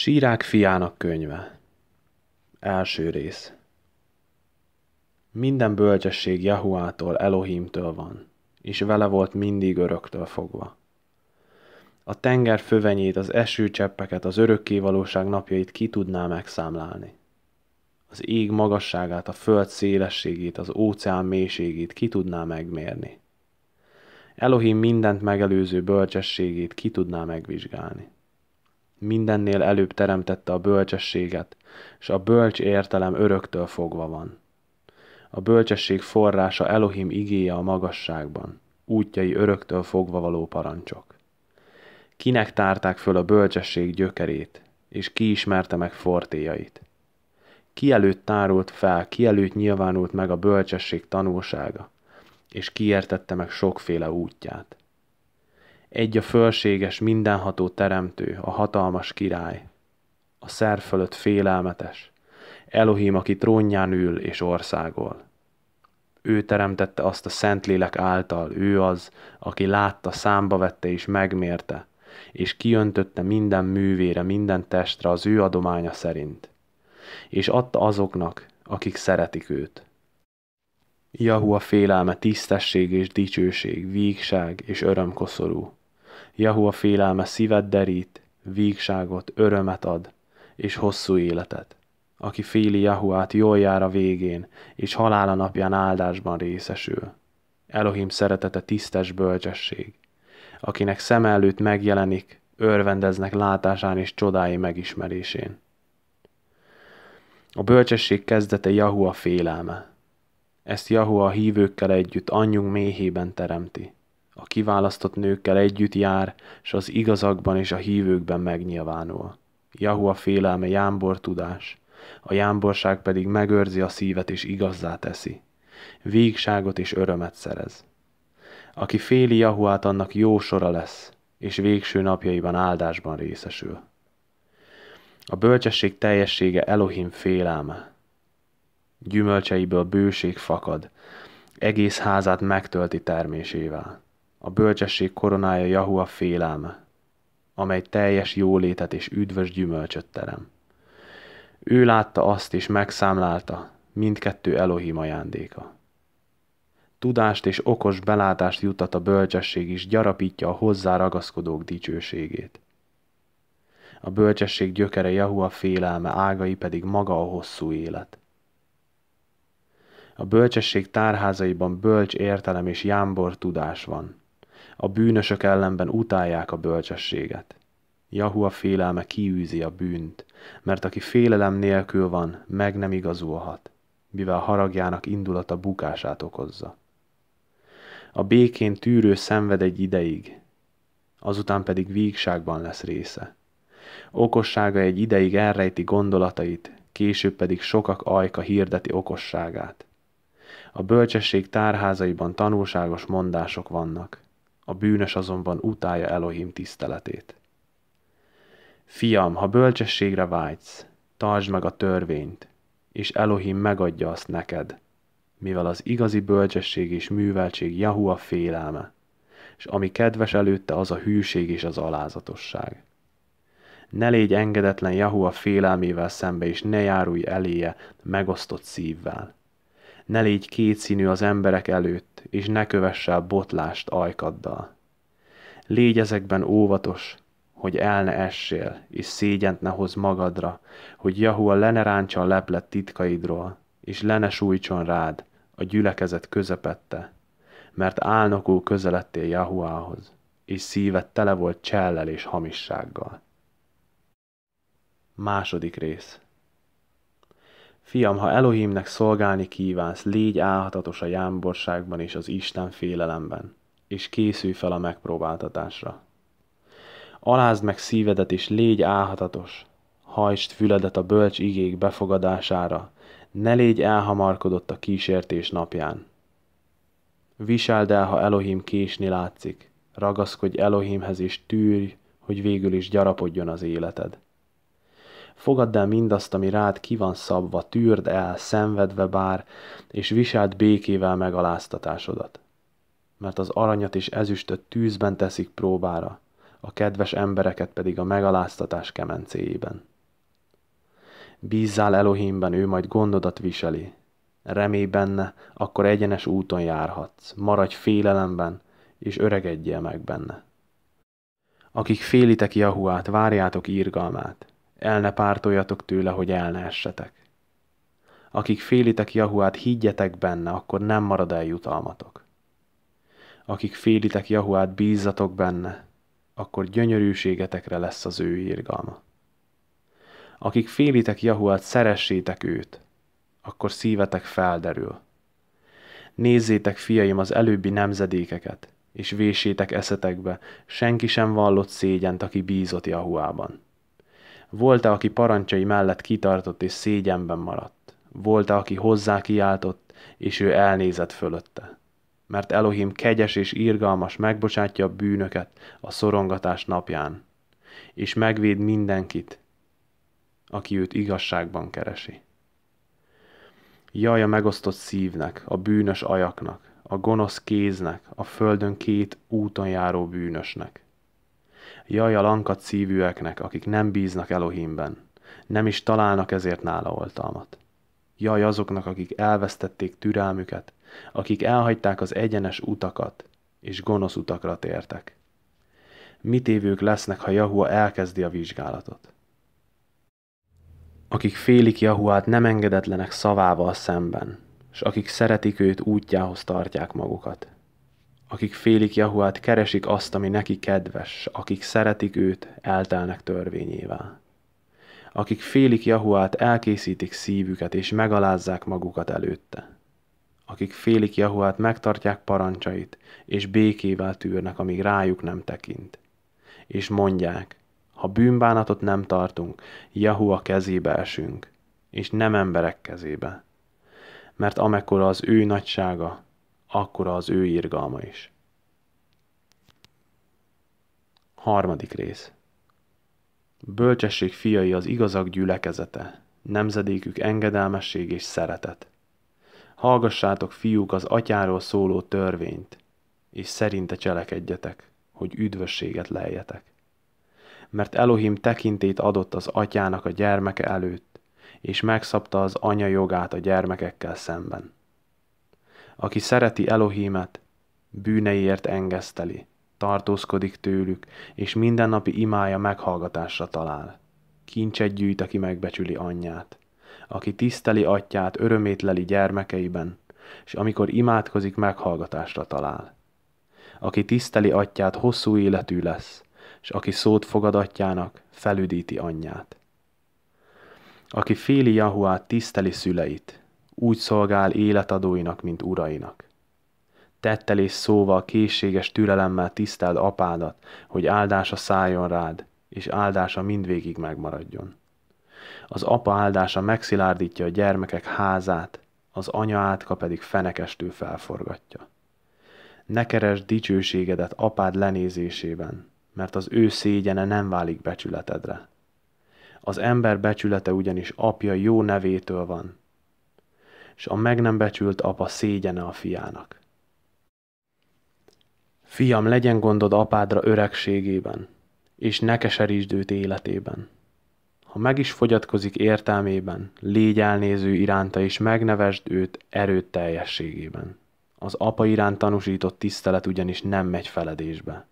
Sírák fiának könyve Első rész Minden bölcsesség Jahuától, Elohimtől van, és vele volt mindig öröktől fogva. A tenger fövenyét, az esőcseppeket, az örökkévalóság napjait ki tudná megszámlálni. Az ég magasságát, a föld szélességét, az óceán mélységét ki tudná megmérni. Elohim mindent megelőző bölcsességét ki tudná megvizsgálni mindennél előbb teremtette a bölcsességet, és a bölcs értelem öröktől fogva van. A bölcsesség forrása Elohim igéje a magasságban, útjai öröktől fogva való parancsok. Kinek tárták föl a bölcsesség gyökerét, és ki ismerte meg fortéjait? Ki előtt tárult fel, ki előtt nyilvánult meg a bölcsesség tanulsága, és ki értette meg sokféle útját? Egy a fölséges, mindenható teremtő, a hatalmas király. A szer fölött félelmetes. Elohim, aki trónján ül és országol. Ő teremtette azt a Szentlélek által, ő az, aki látta, számba vette és megmérte, és kiöntötte minden művére, minden testre az ő adománya szerint, és adta azoknak, akik szeretik őt. Jahua félelme, tisztesség és dicsőség, vígság és örömkoszorú. Jahó a félelme szívet derít, vígságot, örömet ad, és hosszú életet. Aki féli Jahuát, jól jár a végén, és halála napján áldásban részesül. Elohim szeretete tisztes bölcsesség. Akinek szem előtt megjelenik, örvendeznek látásán és csodái megismerésén. A bölcsesség kezdete Jahua félelme. Ezt Jahua a hívőkkel együtt anyjunk méhében teremti a kiválasztott nőkkel együtt jár, és az igazakban és a hívőkben megnyilvánul. a félelme jámbor tudás, a jámborság pedig megőrzi a szívet és igazzá teszi. Végságot és örömet szerez. Aki féli Jahuát, annak jó sora lesz, és végső napjaiban áldásban részesül. A bölcsesség teljessége Elohim félelme. Gyümölcseiből bőség fakad, egész házát megtölti termésével a bölcsesség koronája Jahua félelme, amely teljes jólétet és üdvös gyümölcsöt terem. Ő látta azt és megszámlálta, mindkettő Elohim ajándéka. Tudást és okos belátást jutat a bölcsesség is gyarapítja a hozzá ragaszkodók dicsőségét. A bölcsesség gyökere Jahua félelme, ágai pedig maga a hosszú élet. A bölcsesség tárházaiban bölcs értelem és jámbor tudás van a bűnösök ellenben utálják a bölcsességet. Jahua félelme kiűzi a bűnt, mert aki félelem nélkül van, meg nem igazulhat, mivel haragjának indulata bukását okozza. A békén tűrő szenved egy ideig, azután pedig vígságban lesz része. Okossága egy ideig elrejti gondolatait, később pedig sokak ajka hirdeti okosságát. A bölcsesség tárházaiban tanulságos mondások vannak a bűnös azonban utálja Elohim tiszteletét. Fiam, ha bölcsességre vágysz, tartsd meg a törvényt, és Elohim megadja azt neked, mivel az igazi bölcsesség és műveltség Jahua félelme, és ami kedves előtte az a hűség és az alázatosság. Ne légy engedetlen Jahua félelmével szembe, és ne járulj eléje megosztott szívvel ne légy kétszínű az emberek előtt, és ne kövesse a botlást ajkaddal. Légy ezekben óvatos, hogy el ne essél, és szégyent ne hoz magadra, hogy Jahua le ne ráncsa a leplet titkaidról, és le ne sújtson rád a gyülekezet közepette, mert álnokú közeledtél Jahuához, és szíved tele volt csellel és hamissággal. Második rész Fiam, ha Elohimnek szolgálni kívánsz, légy állhatatos a jámborságban és az Isten félelemben, és készülj fel a megpróbáltatásra. Alázd meg szívedet, és légy álhatatos. Hajtsd füledet a bölcs igék befogadására, ne légy elhamarkodott a kísértés napján. Viseld el, ha Elohim késni látszik, ragaszkodj Elohimhez, és tűrj, hogy végül is gyarapodjon az életed. Fogadd el mindazt, ami rád ki van szabva, tűrd el, szenvedve bár, és viseld békével megaláztatásodat. Mert az aranyat és ezüstöt tűzben teszik próbára, a kedves embereket pedig a megaláztatás kemencéjében. Bízzál Elohimben, ő majd gondodat viseli. Remélj benne, akkor egyenes úton járhatsz. Maradj félelemben, és öregedjél meg benne. Akik félitek Jahuát, várjátok írgalmát. El ne pártoljatok tőle, hogy el ne essetek. Akik félitek Jahuát, higgyetek benne, akkor nem marad el jutalmatok. Akik félitek Jahuát, bízzatok benne, akkor gyönyörűségetekre lesz az ő írgalma. Akik félitek Jahuát, szeressétek őt, akkor szívetek felderül. Nézzétek, fiaim, az előbbi nemzedékeket, és vésétek eszetekbe, senki sem vallott szégyent, aki bízott Jahuában. Volt-e, aki parancsai mellett kitartott és szégyenben maradt? Volt-e, aki hozzá kiáltott, és ő elnézett fölötte? Mert Elohim kegyes és irgalmas megbocsátja a bűnöket a szorongatás napján, és megvéd mindenkit, aki őt igazságban keresi. Jaj a megosztott szívnek, a bűnös ajaknak, a gonosz kéznek, a földön két úton járó bűnösnek. Jaj a lankat szívűeknek, akik nem bíznak Elohimben, nem is találnak ezért nála oltalmat. Jaj azoknak, akik elvesztették türelmüket, akik elhagyták az egyenes utakat, és gonosz utakra tértek. Mit évők lesznek, ha Jahua elkezdi a vizsgálatot? Akik félik Jahuát nem engedetlenek szavával szemben, és akik szeretik őt útjához tartják magukat akik félik Jahuát, keresik azt, ami neki kedves, akik szeretik őt, eltelnek törvényével. Akik félik Jahuát, elkészítik szívüket, és megalázzák magukat előtte. Akik félik Jahuát, megtartják parancsait, és békével tűrnek, amíg rájuk nem tekint. És mondják, ha bűnbánatot nem tartunk, Jahu a kezébe esünk, és nem emberek kezébe. Mert amekkora az ő nagysága, akkora az ő irgalma is. Harmadik rész. Bölcsesség fiai az igazak gyülekezete, nemzedékük engedelmesség és szeretet. Hallgassátok, fiúk, az atyáról szóló törvényt, és szerinte cselekedjetek, hogy üdvösséget lejjetek. Mert Elohim tekintét adott az atyának a gyermeke előtt, és megszabta az anya jogát a gyermekekkel szemben aki szereti Elohimet, bűneiért engeszteli, tartózkodik tőlük, és mindennapi imája meghallgatásra talál. Kincset gyűjt, aki megbecsüli anyját. Aki tiszteli atyát, örömét leli gyermekeiben, és amikor imádkozik, meghallgatásra talál. Aki tiszteli atyát, hosszú életű lesz, és aki szót fogad atyának, felüdíti anyját. Aki féli Jahuát, tiszteli szüleit, úgy szolgál életadóinak, mint urainak. Tettel és szóval, készséges türelemmel tiszteld apádat, hogy áldása szálljon rád, és áldása mindvégig megmaradjon. Az apa áldása megszilárdítja a gyermekek házát, az anya átka pedig fenekestül felforgatja. Ne keresd dicsőségedet apád lenézésében, mert az ő szégyene nem válik becsületedre. Az ember becsülete ugyanis apja jó nevétől van, és a meg nem becsült apa szégyene a fiának. Fiam, legyen gondod apádra öregségében, és ne keserítsd őt életében. Ha meg is fogyatkozik értelmében, légy elnéző iránta, és megnevesd őt erőt teljességében. Az apa iránt tanúsított tisztelet ugyanis nem megy feledésbe,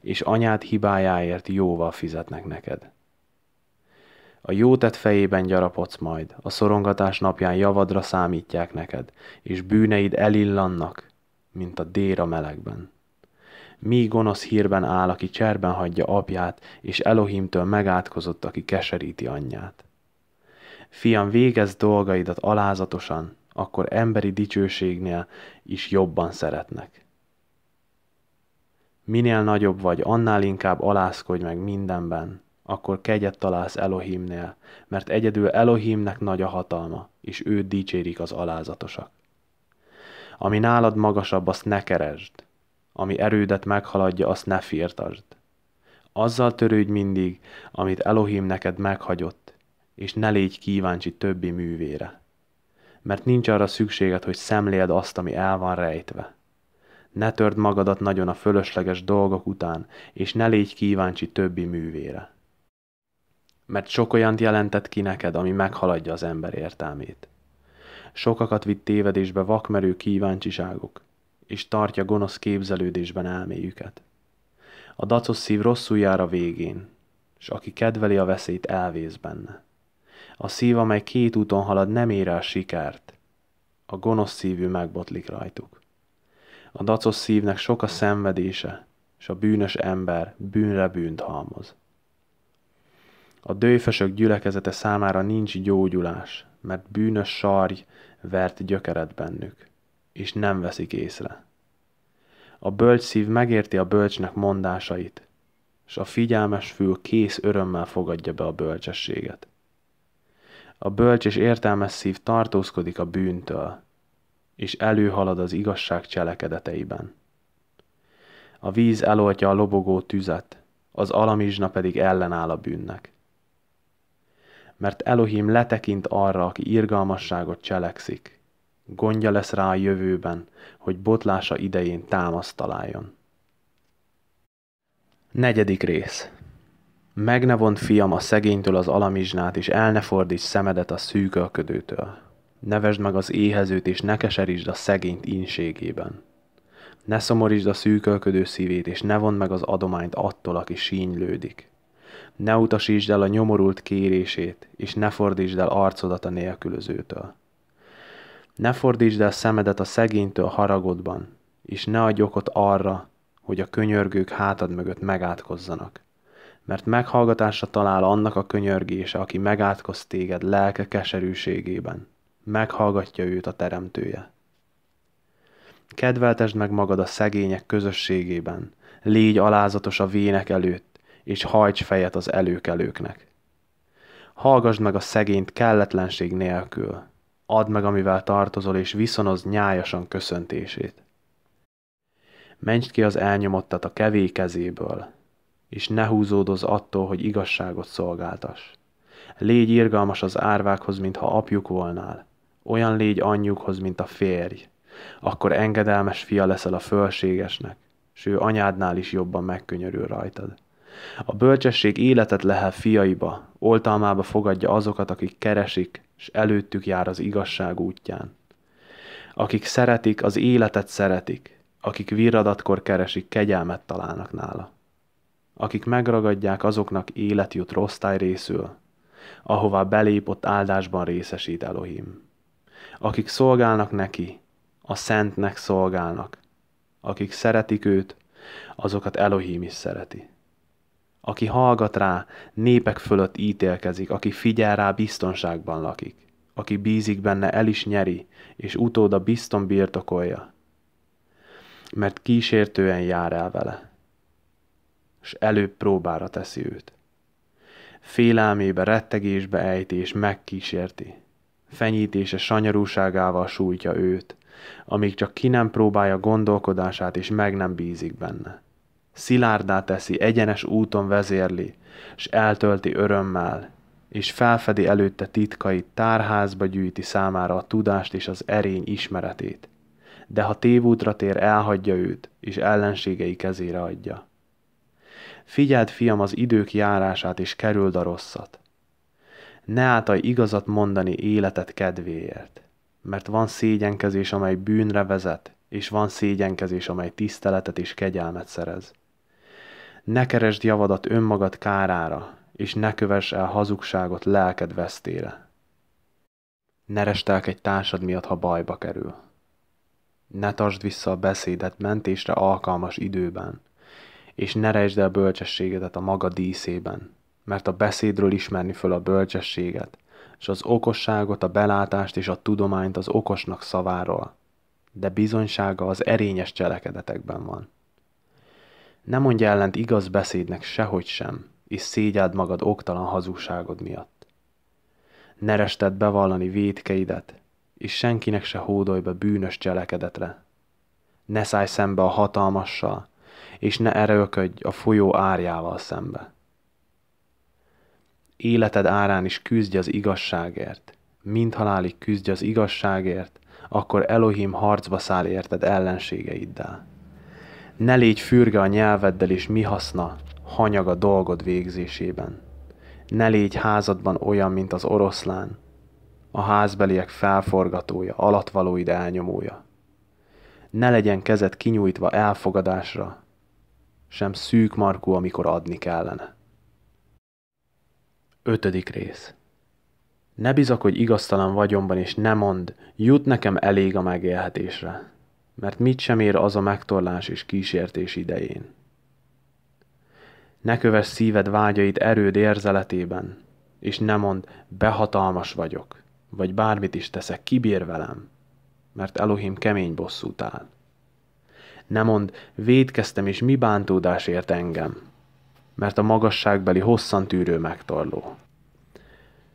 és anyád hibájáért jóval fizetnek neked. A jó tett fejében gyarapodsz majd, a szorongatás napján javadra számítják neked, és bűneid elillannak, mint a déra melegben. Mi gonosz hírben áll, aki cserben hagyja apját, és Elohimtől megátkozott, aki keseríti anyját. Fiam, végez dolgaidat alázatosan, akkor emberi dicsőségnél is jobban szeretnek. Minél nagyobb vagy, annál inkább alázkodj meg mindenben, akkor kegyet találsz Elohimnél, mert egyedül Elohimnek nagy a hatalma, és őt dicsérik az alázatosak. Ami nálad magasabb, azt ne keresd, ami erődet meghaladja, azt ne firtasd. Azzal törődj mindig, amit Elohim neked meghagyott, és ne légy kíváncsi többi művére. Mert nincs arra szükséged, hogy szemléld azt, ami el van rejtve. Ne törd magadat nagyon a fölösleges dolgok után, és ne légy kíváncsi többi művére mert sok olyan jelentett ki neked, ami meghaladja az ember értelmét. Sokakat vitt tévedésbe vakmerő kíváncsiságok, és tartja gonosz képzelődésben elméjüket. A dacos szív rosszul jár a végén, s aki kedveli a veszélyt, elvész benne. A szív, amely két úton halad, nem ér el sikert. A gonosz szívű megbotlik rajtuk. A dacos szívnek sok a szenvedése, és a bűnös ember bűnre bűnt halmoz. A dőfösök gyülekezete számára nincs gyógyulás, mert bűnös sarj vert gyökeret bennük, és nem veszik észre. A bölcs szív megérti a bölcsnek mondásait, és a figyelmes fül kész örömmel fogadja be a bölcsességet. A bölcs és értelmes szív tartózkodik a bűntől, és előhalad az igazság cselekedeteiben. A víz eloltja a lobogó tüzet, az alamizsna pedig ellenáll a bűnnek mert Elohim letekint arra, aki irgalmasságot cselekszik. Gondja lesz rá a jövőben, hogy botlása idején támaszt találjon. Negyedik rész Meg ne vond fiam a szegénytől az alamizsnát, és el ne fordíts szemedet a szűkölködőtől. Nevesd meg az éhezőt, és ne keserítsd a szegényt ínségében, Ne szomorítsd a szűkölködő szívét, és ne vond meg az adományt attól, aki sínylődik ne utasítsd el a nyomorult kérését, és ne fordítsd el arcodat a nélkülözőtől. Ne fordítsd el szemedet a szegénytől haragodban, és ne adj okot arra, hogy a könyörgők hátad mögött megátkozzanak. Mert meghallgatásra talál annak a könyörgése, aki megátkoz téged lelke keserűségében. Meghallgatja őt a teremtője. Kedveltesd meg magad a szegények közösségében, légy alázatos a vének előtt, és hajts fejet az előkelőknek. Hallgasd meg a szegényt kelletlenség nélkül, add meg, amivel tartozol, és viszonozd nyájasan köszöntését. Menj ki az elnyomottat a kevé kezéből, és ne húzódoz attól, hogy igazságot szolgáltas. Légy irgalmas az árvákhoz, mintha apjuk volnál, olyan légy anyjukhoz, mint a férj, akkor engedelmes fia leszel a fölségesnek, s ő anyádnál is jobban megkönyörül rajtad. A bölcsesség életet lehel fiaiba, oltalmába fogadja azokat, akik keresik, és előttük jár az igazság útján. Akik szeretik, az életet szeretik, akik virradatkor keresik, kegyelmet találnak nála. Akik megragadják, azoknak élet jut rosztály részül, ahová belépott áldásban részesít Elohim. Akik szolgálnak neki, a szentnek szolgálnak. Akik szeretik őt, azokat Elohim is szereti aki hallgat rá, népek fölött ítélkezik, aki figyel rá, biztonságban lakik, aki bízik benne, el is nyeri, és utóda bizton birtokolja, mert kísértően jár el vele, és előbb próbára teszi őt. Félelmébe, rettegésbe ejti és megkísérti. Fenyítése sanyarúságával sújtja őt, amíg csak ki nem próbálja gondolkodását és meg nem bízik benne szilárdá teszi, egyenes úton vezérli, és eltölti örömmel, és felfedi előtte titkait, tárházba gyűjti számára a tudást és az erény ismeretét. De ha tévútra tér, elhagyja őt, és ellenségei kezére adja. Figyeld, fiam, az idők járását, és kerüld a rosszat. Ne átaj igazat mondani életet kedvéért, mert van szégyenkezés, amely bűnre vezet, és van szégyenkezés, amely tiszteletet és kegyelmet szerez. Ne keresd javadat önmagad kárára, és ne kövess el hazugságot lelked vesztére. Ne egy társad miatt, ha bajba kerül. Ne tartsd vissza a beszédet mentésre alkalmas időben, és ne rejtsd el bölcsességedet a maga díszében, mert a beszédről ismerni föl a bölcsességet, és az okosságot, a belátást és a tudományt az okosnak szaváról, de bizonysága az erényes cselekedetekben van. Ne mondj ellent igaz beszédnek sehogy sem, és szégyeld magad oktalan hazugságod miatt. Ne rested bevallani védkeidet, és senkinek se hódolj be bűnös cselekedetre. Ne szállj szembe a hatalmassal, és ne erőködj a folyó árjával szembe. Életed árán is küzdj az igazságért, mint halálig küzdj az igazságért, akkor Elohim harcba száll érted ellenségeiddel. Ne légy fürge a nyelveddel, és mi haszna, hanyag a dolgod végzésében. Ne légy házadban olyan, mint az oroszlán, a házbeliek felforgatója, alatvalóid elnyomója. Ne legyen kezed kinyújtva elfogadásra, sem szűk markú, amikor adni kellene. Ötödik rész. Ne bizakodj igaztalan vagyomban, és ne mondd, jut nekem elég a megélhetésre mert mit sem ér az a megtorlás és kísértés idején. Ne kövess szíved vágyait erőd érzeletében, és ne mond behatalmas vagyok, vagy bármit is teszek, kibír velem, mert Elohim kemény bosszút áll. Ne mond, védkeztem, és mi bántódás ért engem, mert a magasságbeli hosszantűrő megtorló.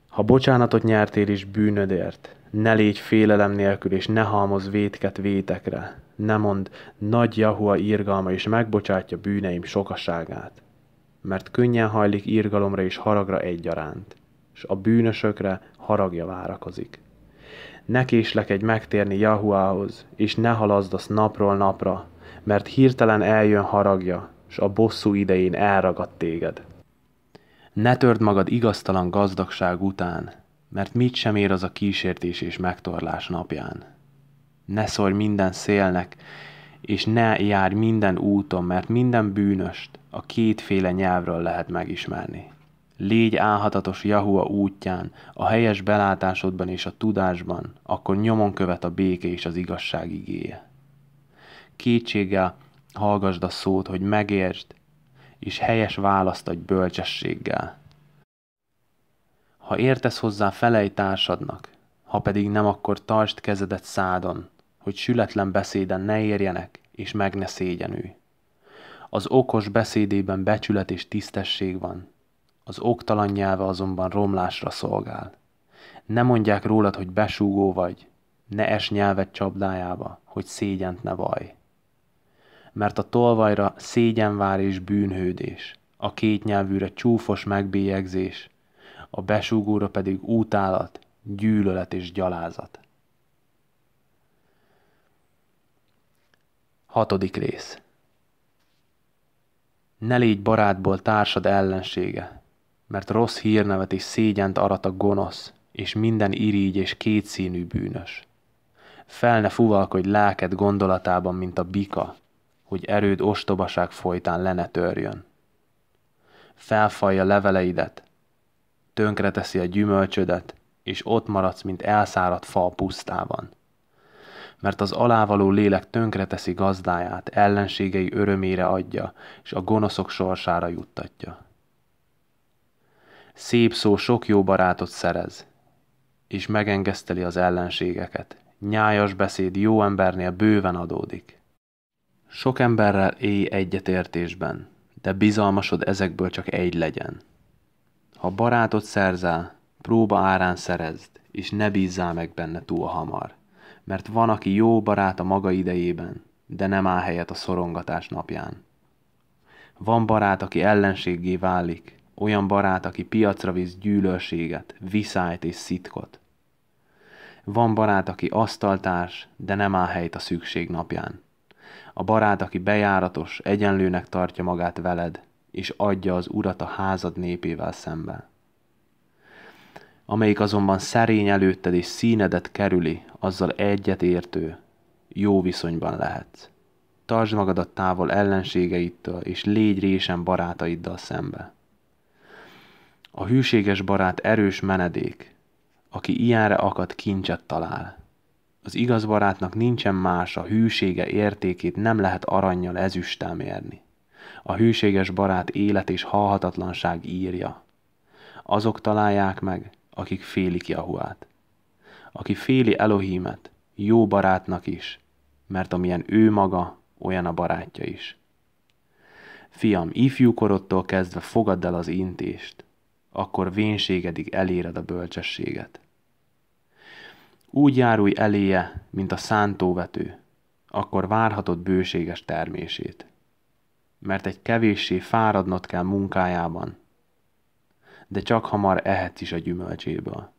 Ha bocsánatot nyertél is bűnödért, ne légy félelem nélkül, és ne halmoz vétket vétekre. Ne mond, nagy Jahua írgalma, és megbocsátja bűneim sokaságát. Mert könnyen hajlik írgalomra és haragra egyaránt, és a bűnösökre haragja várakozik. Ne késlekedj megtérni Jahuához, és ne halazd azt napról napra, mert hirtelen eljön haragja, s a bosszú idején elragad téged. Ne törd magad igaztalan gazdagság után, mert mit sem ér az a kísértés és megtorlás napján. Ne szólj minden szélnek, és ne járj minden úton, mert minden bűnöst a kétféle nyelvről lehet megismerni. Légy álhatatos Jahua útján, a helyes belátásodban és a tudásban, akkor nyomon követ a béke és az igazság igéje. Kétséggel hallgasd a szót, hogy megértsd, és helyes választ adj bölcsességgel. Ha értesz hozzá, felej társadnak, ha pedig nem, akkor tartsd kezedet szádon, hogy sületlen beszéden ne érjenek, és meg ne szégyenülj. Az okos beszédében becsület és tisztesség van, az oktalan nyelve azonban romlásra szolgál. Ne mondják rólad, hogy besúgó vagy, ne es nyelvet csapdájába, hogy szégyent ne vaj. Mert a tolvajra szégyenvár és bűnhődés, a kétnyelvűre csúfos megbélyegzés, a besúgóra pedig útálat, gyűlölet és gyalázat. Hatodik rész Ne légy barátból társad ellensége, mert rossz hírnevet és szégyent arat a gonosz, és minden irígy és kétszínű bűnös. Fel ne fuvalkodj lelked gondolatában, mint a bika, hogy erőd ostobaság folytán lenetörjön. Felfalja leveleidet, tönkreteszi a gyümölcsödet, és ott maradsz, mint elszáradt fa a pusztában. Mert az alávaló lélek tönkreteszi gazdáját, ellenségei örömére adja, és a gonoszok sorsára juttatja. Szép szó sok jó barátot szerez, és megengeszteli az ellenségeket. Nyájas beszéd jó embernél bőven adódik. Sok emberrel élj egyetértésben, de bizalmasod ezekből csak egy legyen – ha barátot szerzel, próba árán szerezd, és ne bízzál meg benne túl hamar. Mert van, aki jó barát a maga idejében, de nem áll helyet a szorongatás napján. Van barát, aki ellenséggé válik, olyan barát, aki piacra visz gyűlölséget, viszályt és szitkot. Van barát, aki asztaltárs, de nem áll helyt a szükség napján. A barát, aki bejáratos, egyenlőnek tartja magát veled, és adja az urat a házad népével szemben. Amelyik azonban szerény előtted és színedet kerüli, azzal egyet értő, jó viszonyban lehetsz. Tartsd magadat távol ellenségeittől, és légy résen barátaiddal szembe. A hűséges barát erős menedék, aki ilyenre akad kincset talál. Az igaz barátnak nincsen más, a hűsége értékét nem lehet aranyjal ezüsttel mérni a hűséges barát élet és halhatatlanság írja. Azok találják meg, akik félik Jahuát. Aki féli Elohimet, jó barátnak is, mert amilyen ő maga, olyan a barátja is. Fiam, ifjúkorodtól kezdve fogadd el az intést, akkor vénségedig eléred a bölcsességet. Úgy járulj eléje, mint a szántóvető, akkor várhatod bőséges termését mert egy kevéssé fáradnod kell munkájában. De csak hamar ehetsz is a gyümölcséből.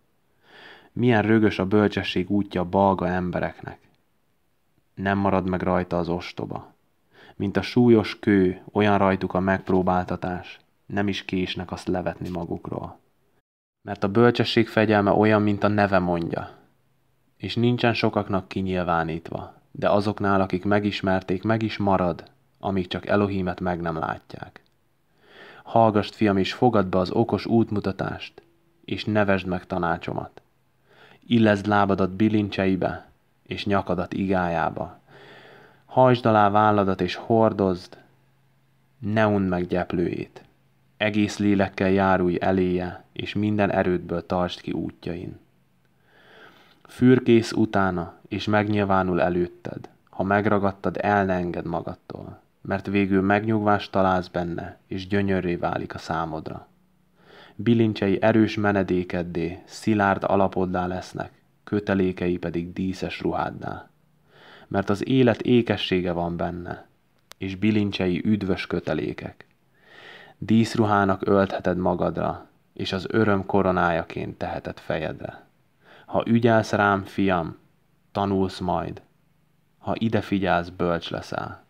Milyen rögös a bölcsesség útja a balga embereknek. Nem marad meg rajta az ostoba. Mint a súlyos kő, olyan rajtuk a megpróbáltatás, nem is késnek azt levetni magukról. Mert a bölcsesség fegyelme olyan, mint a neve mondja, és nincsen sokaknak kinyilvánítva, de azoknál, akik megismerték, meg is marad, amíg csak Elohimet meg nem látják. Hallgast, fiam, és fogadd be az okos útmutatást, és nevesd meg tanácsomat. Illezd lábadat bilincseibe, és nyakadat igájába. Hajtsd alá válladat, és hordozd, ne und meg gyeplőjét. Egész lélekkel járulj eléje, és minden erődből tartsd ki útjain. Fürkész utána, és megnyilvánul előtted. Ha megragadtad, el ne enged magadtól mert végül megnyugvást találsz benne, és gyönyörré válik a számodra. Bilincsei erős menedékeddé, szilárd alapoddá lesznek, kötelékei pedig díszes ruháddá. Mert az élet ékessége van benne, és bilincsei üdvös kötelékek. Díszruhának öltheted magadra, és az öröm koronájaként teheted fejedre. Ha ügyelsz rám, fiam, tanulsz majd. Ha ide figyelsz, bölcs leszel.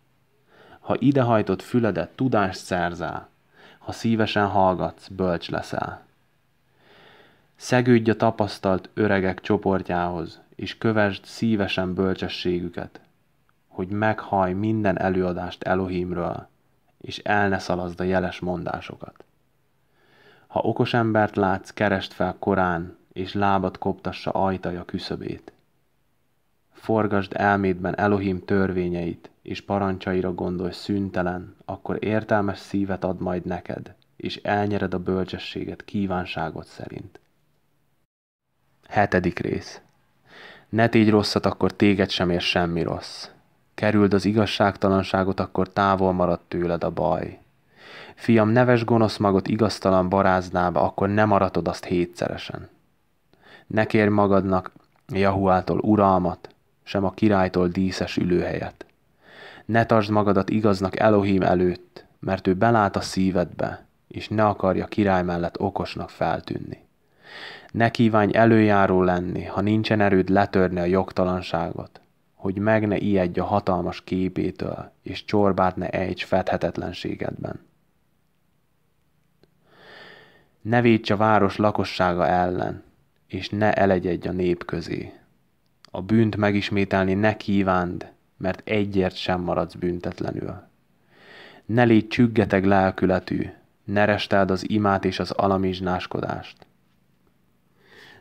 Ha idehajtott füledet tudást szerzel, ha szívesen hallgatsz, bölcs leszel. Szegődj a tapasztalt öregek csoportjához, és kövesd szívesen bölcsességüket, hogy meghaj minden előadást Elohimről, és el ne a jeles mondásokat. Ha okos embert látsz, kerest fel korán, és lábat koptassa ajtaja küszöbét. Forgasd elmédben Elohim törvényeit, és parancsaira gondolj szüntelen, akkor értelmes szívet ad majd neked, és elnyered a bölcsességet kívánságot szerint. Hetedik rész. Ne tégy rosszat, akkor téged sem ér semmi rossz. Kerüld az igazságtalanságot, akkor távol marad tőled a baj. Fiam, neves gonosz magot igaztalan barázdába, akkor nem maradod azt hétszeresen. Ne kérj magadnak Jahuától uralmat, sem a királytól díszes ülőhelyet ne tartsd magadat igaznak Elohim előtt, mert ő belát a szívedbe, és ne akarja király mellett okosnak feltűnni. Ne kívánj előjáró lenni, ha nincsen erőd letörni a jogtalanságot, hogy meg ne ijedj a hatalmas képétől, és csorbát ne ejts fedhetetlenségedben. Ne védj a város lakossága ellen, és ne elegyedj a nép közé. A bűnt megismételni ne kívánd, mert egyért sem maradsz büntetlenül. Ne légy csüggeteg lelkületű, ne resteld az imát és az alamizsnáskodást.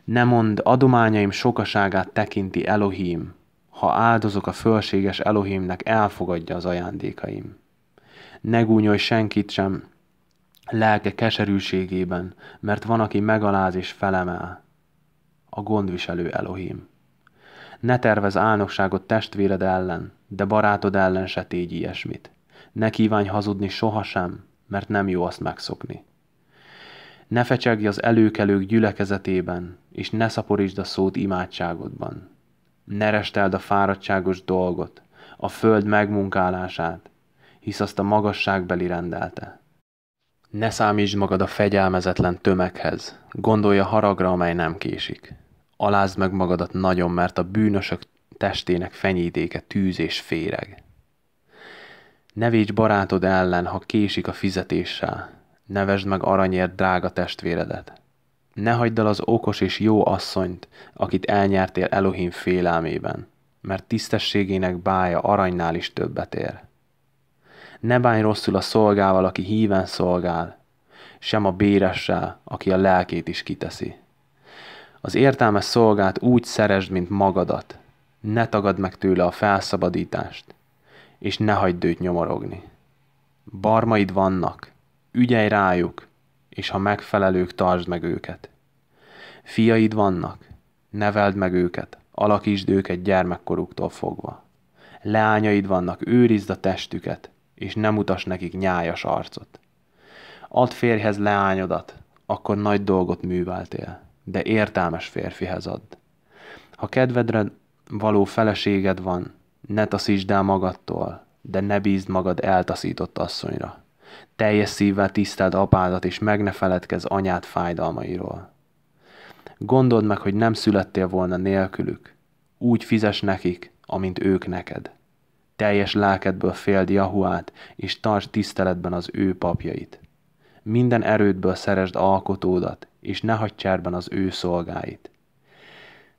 Ne mondd, adományaim sokaságát tekinti Elohim, ha áldozok a fölséges Elohimnek, elfogadja az ajándékaim. Ne gúnyolj senkit sem lelke keserűségében, mert van, aki megaláz és felemel. A gondviselő Elohim. Ne tervez álnokságot testvéred ellen, de barátod ellen se tégy ilyesmit. Ne kívánj hazudni sohasem, mert nem jó azt megszokni. Ne fecsegj az előkelők gyülekezetében, és ne szaporítsd a szót imádságodban. Ne resteld a fáradtságos dolgot, a föld megmunkálását, hisz azt a magasságbeli rendelte. Ne számítsd magad a fegyelmezetlen tömeghez, gondolja haragra, amely nem késik. Alázd meg magadat nagyon, mert a bűnösök testének fenyítéke tűz és féreg. Ne védj barátod ellen, ha késik a fizetéssel. Nevesd meg aranyért drága testvéredet. Ne hagyd el az okos és jó asszonyt, akit elnyertél Elohim félelmében, mert tisztességének bája aranynál is többet ér. Ne bánj rosszul a szolgával, aki híven szolgál, sem a béressel, aki a lelkét is kiteszi. Az értelmes szolgát úgy szeresd, mint magadat. Ne tagad meg tőle a felszabadítást, és ne hagyd őt nyomorogni. Barmaid vannak, ügyelj rájuk, és ha megfelelők, tartsd meg őket. Fiaid vannak, neveld meg őket, alakítsd őket gyermekkoruktól fogva. Leányaid vannak, őrizd a testüket, és nem utas nekik nyájas arcot. Add férjhez leányodat, akkor nagy dolgot műveltél de értelmes férfihez add. Ha kedvedre való feleséged van, ne taszítsd el magadtól, de ne bízd magad eltaszított asszonyra. Teljes szívvel tiszteld apádat, és meg ne feledkezz anyád fájdalmairól. Gondold meg, hogy nem születtél volna nélkülük. Úgy fizes nekik, amint ők neked. Teljes lelkedből féld Jahuát, és tarts tiszteletben az ő papjait. Minden erődből szeresd alkotódat, és ne hagyj csárban az ő szolgáit.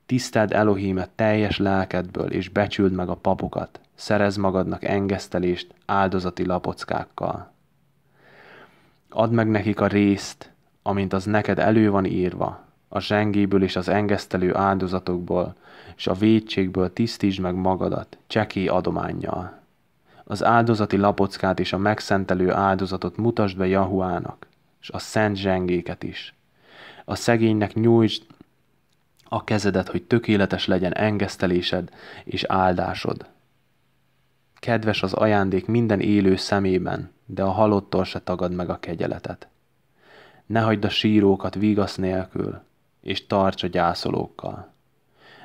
Tisztáld Elohimet teljes lelkedből, és becsüld meg a papokat, szerez magadnak engesztelést áldozati lapockákkal. Add meg nekik a részt, amint az neked elő van írva, a zsengéből és az engesztelő áldozatokból, és a védségből tisztítsd meg magadat cseki adományjal. Az áldozati lapockát és a megszentelő áldozatot mutasd be Jahuának, és a szent zsengéket is a szegénynek nyújtsd a kezedet, hogy tökéletes legyen engesztelésed és áldásod. Kedves az ajándék minden élő szemében, de a halottól se tagad meg a kegyeletet. Ne hagyd a sírókat vigasz nélkül, és tarts a gyászolókkal.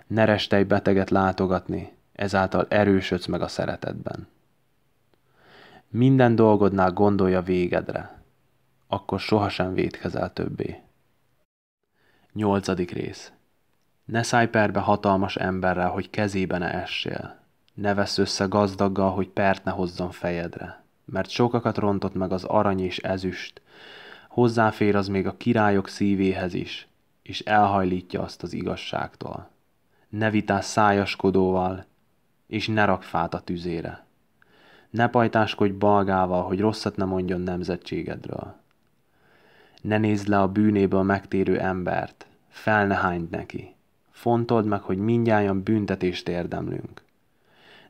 Ne restelj beteget látogatni, ezáltal erősödsz meg a szeretetben. Minden dolgodnál gondolja végedre, akkor sohasem védkezel többé. Nyolcadik rész. Ne szállj perbe hatalmas emberrel, hogy kezébe ne essél. Ne vesz össze gazdaggal, hogy pert ne hozzon fejedre. Mert sokakat rontott meg az arany és ezüst. Hozzáfér az még a királyok szívéhez is, és elhajlítja azt az igazságtól. Ne vitás szájaskodóval, és ne rak fát a tüzére. Ne pajtáskodj balgával, hogy rosszat ne mondjon nemzetségedről ne nézd le a bűnébe a megtérő embert, fel ne hányd neki. Fontold meg, hogy mindjárt büntetést érdemlünk.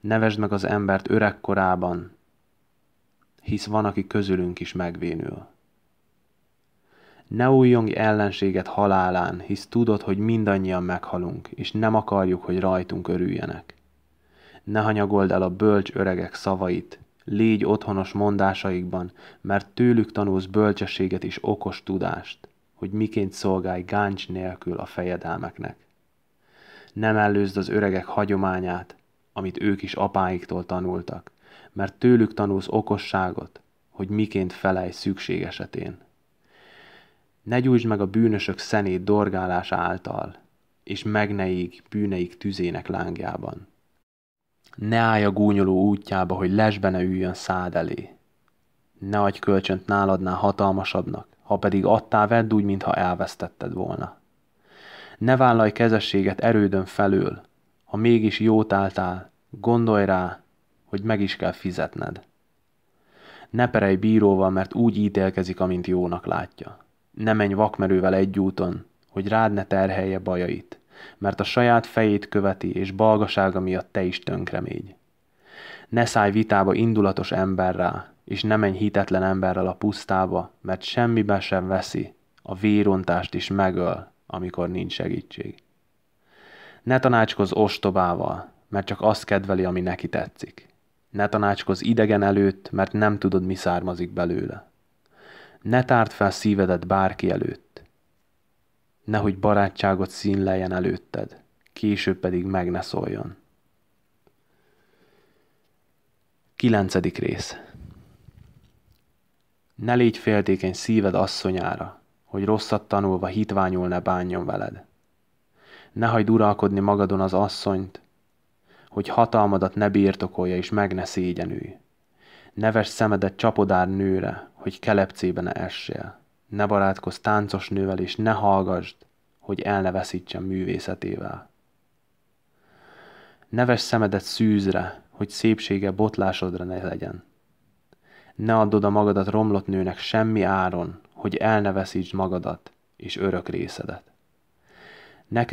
Nevesd meg az embert öregkorában, hisz van, aki közülünk is megvénül. Ne újjongj ellenséget halálán, hisz tudod, hogy mindannyian meghalunk, és nem akarjuk, hogy rajtunk örüljenek. Ne hanyagold el a bölcs öregek szavait, légy otthonos mondásaikban, mert tőlük tanulsz bölcsességet és okos tudást, hogy miként szolgálj gáncs nélkül a fejedelmeknek. Nem előzd az öregek hagyományát, amit ők is apáiktól tanultak, mert tőlük tanulsz okosságot, hogy miként felej szükség esetén. Ne gyújtsd meg a bűnösök szenét dorgálása által, és meg ne bűneik tüzének lángjában. Ne állj a gúnyoló útjába, hogy lesbe ne üljön szád elé. Ne adj kölcsönt náladnál hatalmasabbnak, ha pedig adtál, vedd úgy, mintha elvesztetted volna. Ne vállalj kezességet erődön felül, ha mégis jót álltál, gondolj rá, hogy meg is kell fizetned. Ne perej bíróval, mert úgy ítélkezik, amint jónak látja. Ne menj vakmerővel egy úton, hogy rád ne terhelje bajait mert a saját fejét követi, és balgasága miatt te is tönkre Ne szállj vitába indulatos emberrel, és ne menj hitetlen emberrel a pusztába, mert semmiben sem veszi, a vérontást is megöl, amikor nincs segítség. Ne tanácskozz ostobával, mert csak azt kedveli, ami neki tetszik. Ne tanácskozz idegen előtt, mert nem tudod, mi származik belőle. Ne tárd fel szívedet bárki előtt nehogy barátságot színleljen előtted, később pedig meg ne szóljon. Kilencedik rész Ne légy féltékeny szíved asszonyára, hogy rosszat tanulva hitványul ne bánjon veled. Ne hagyd uralkodni magadon az asszonyt, hogy hatalmadat ne birtokolja és meg ne szégyenülj. Neves szemedet csapodár nőre, hogy kelepcébe ne essél ne barátkozz táncos nővel, és ne hallgasd, hogy el ne veszítsen művészetével. Neves szemedet szűzre, hogy szépsége botlásodra ne legyen. Ne add oda magadat romlott nőnek semmi áron, hogy el ne veszítsd magadat és örök részedet. Ne,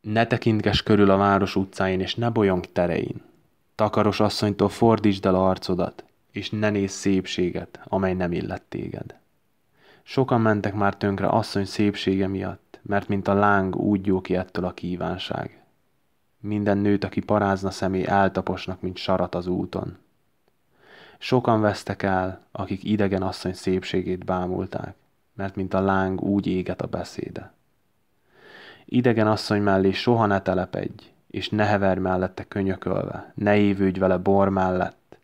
ne tekintkes körül a város utcáin, és ne bolyong terein. Takaros asszonytól fordítsd el arcodat, és ne nézz szépséget, amely nem illett téged. Sokan mentek már tönkre asszony szépsége miatt, mert mint a láng úgy jó ki ettől a kívánság. Minden nőt, aki parázna személy, eltaposnak, mint sarat az úton. Sokan vesztek el, akik idegen asszony szépségét bámulták, mert mint a láng úgy éget a beszéde. Idegen asszony mellé soha ne telepedj, és ne hever mellette könyökölve, ne évődj vele bor mellett,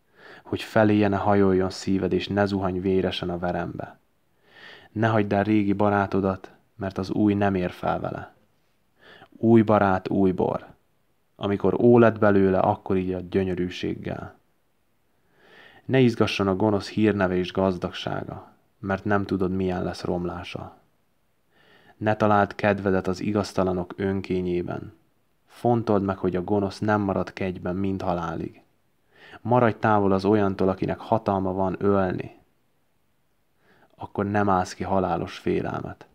hogy feléje ne hajoljon szíved, és ne zuhany véresen a verembe. Ne hagyd el régi barátodat, mert az új nem ér fel vele. Új barát, új bor. Amikor lett belőle, akkor így a gyönyörűséggel. Ne izgasson a gonosz hírneve és gazdagsága, mert nem tudod, milyen lesz romlása. Ne találd kedvedet az igaztalanok önkényében. Fontold meg, hogy a gonosz nem marad kegyben, mint halálig maradj távol az olyantól, akinek hatalma van ölni, akkor nem állsz ki halálos félelmet.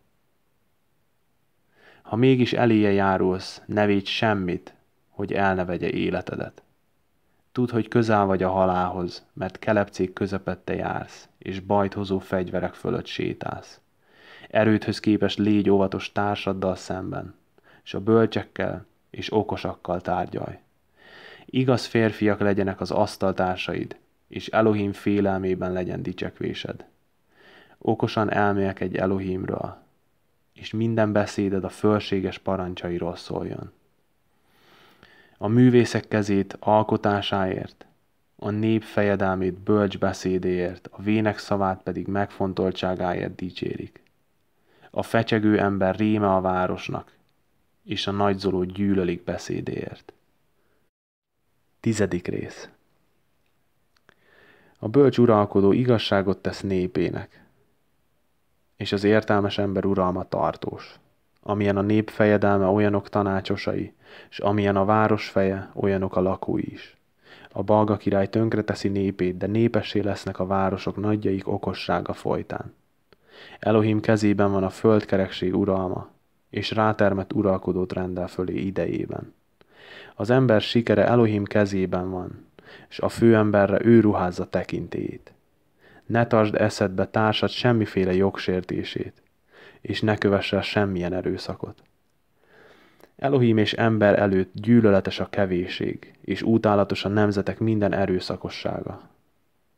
Ha mégis eléje járulsz, ne védj semmit, hogy el ne vegye életedet. Tudd, hogy közel vagy a halálhoz, mert kelepcék közepette jársz, és bajt hozó fegyverek fölött sétálsz. Erődhöz képes légy óvatos társaddal szemben, és a bölcsekkel és okosakkal tárgyalj. Igaz férfiak legyenek az asztaltársaid, és Elohim félelmében legyen dicsekvésed. Okosan egy Elohimről, és minden beszéded a fölséges parancsairól szóljon. A művészek kezét alkotásáért, a nép fejedelmét bölcs beszédéért, a vének szavát pedig megfontoltságáért dicsérik. A fecsegő ember réme a városnak, és a nagyzoló gyűlölik beszédéért. Tizedik rész. A bölcs uralkodó igazságot tesz népének, és az értelmes ember uralma tartós, amilyen a nép fejedelme olyanok tanácsosai, és amilyen a város feje olyanok a lakói is. A balga király tönkreteszi népét, de népessé lesznek a városok nagyjaik okossága folytán. Elohim kezében van a földkerekség uralma, és rátermett uralkodót rendel fölé idejében. Az ember sikere Elohim kezében van, és a főemberre ő ruházza tekintélyét. Ne tartsd eszedbe társad semmiféle jogsértését, és ne kövesse semmilyen erőszakot. Elohim és ember előtt gyűlöletes a kevéség, és utálatos a nemzetek minden erőszakossága.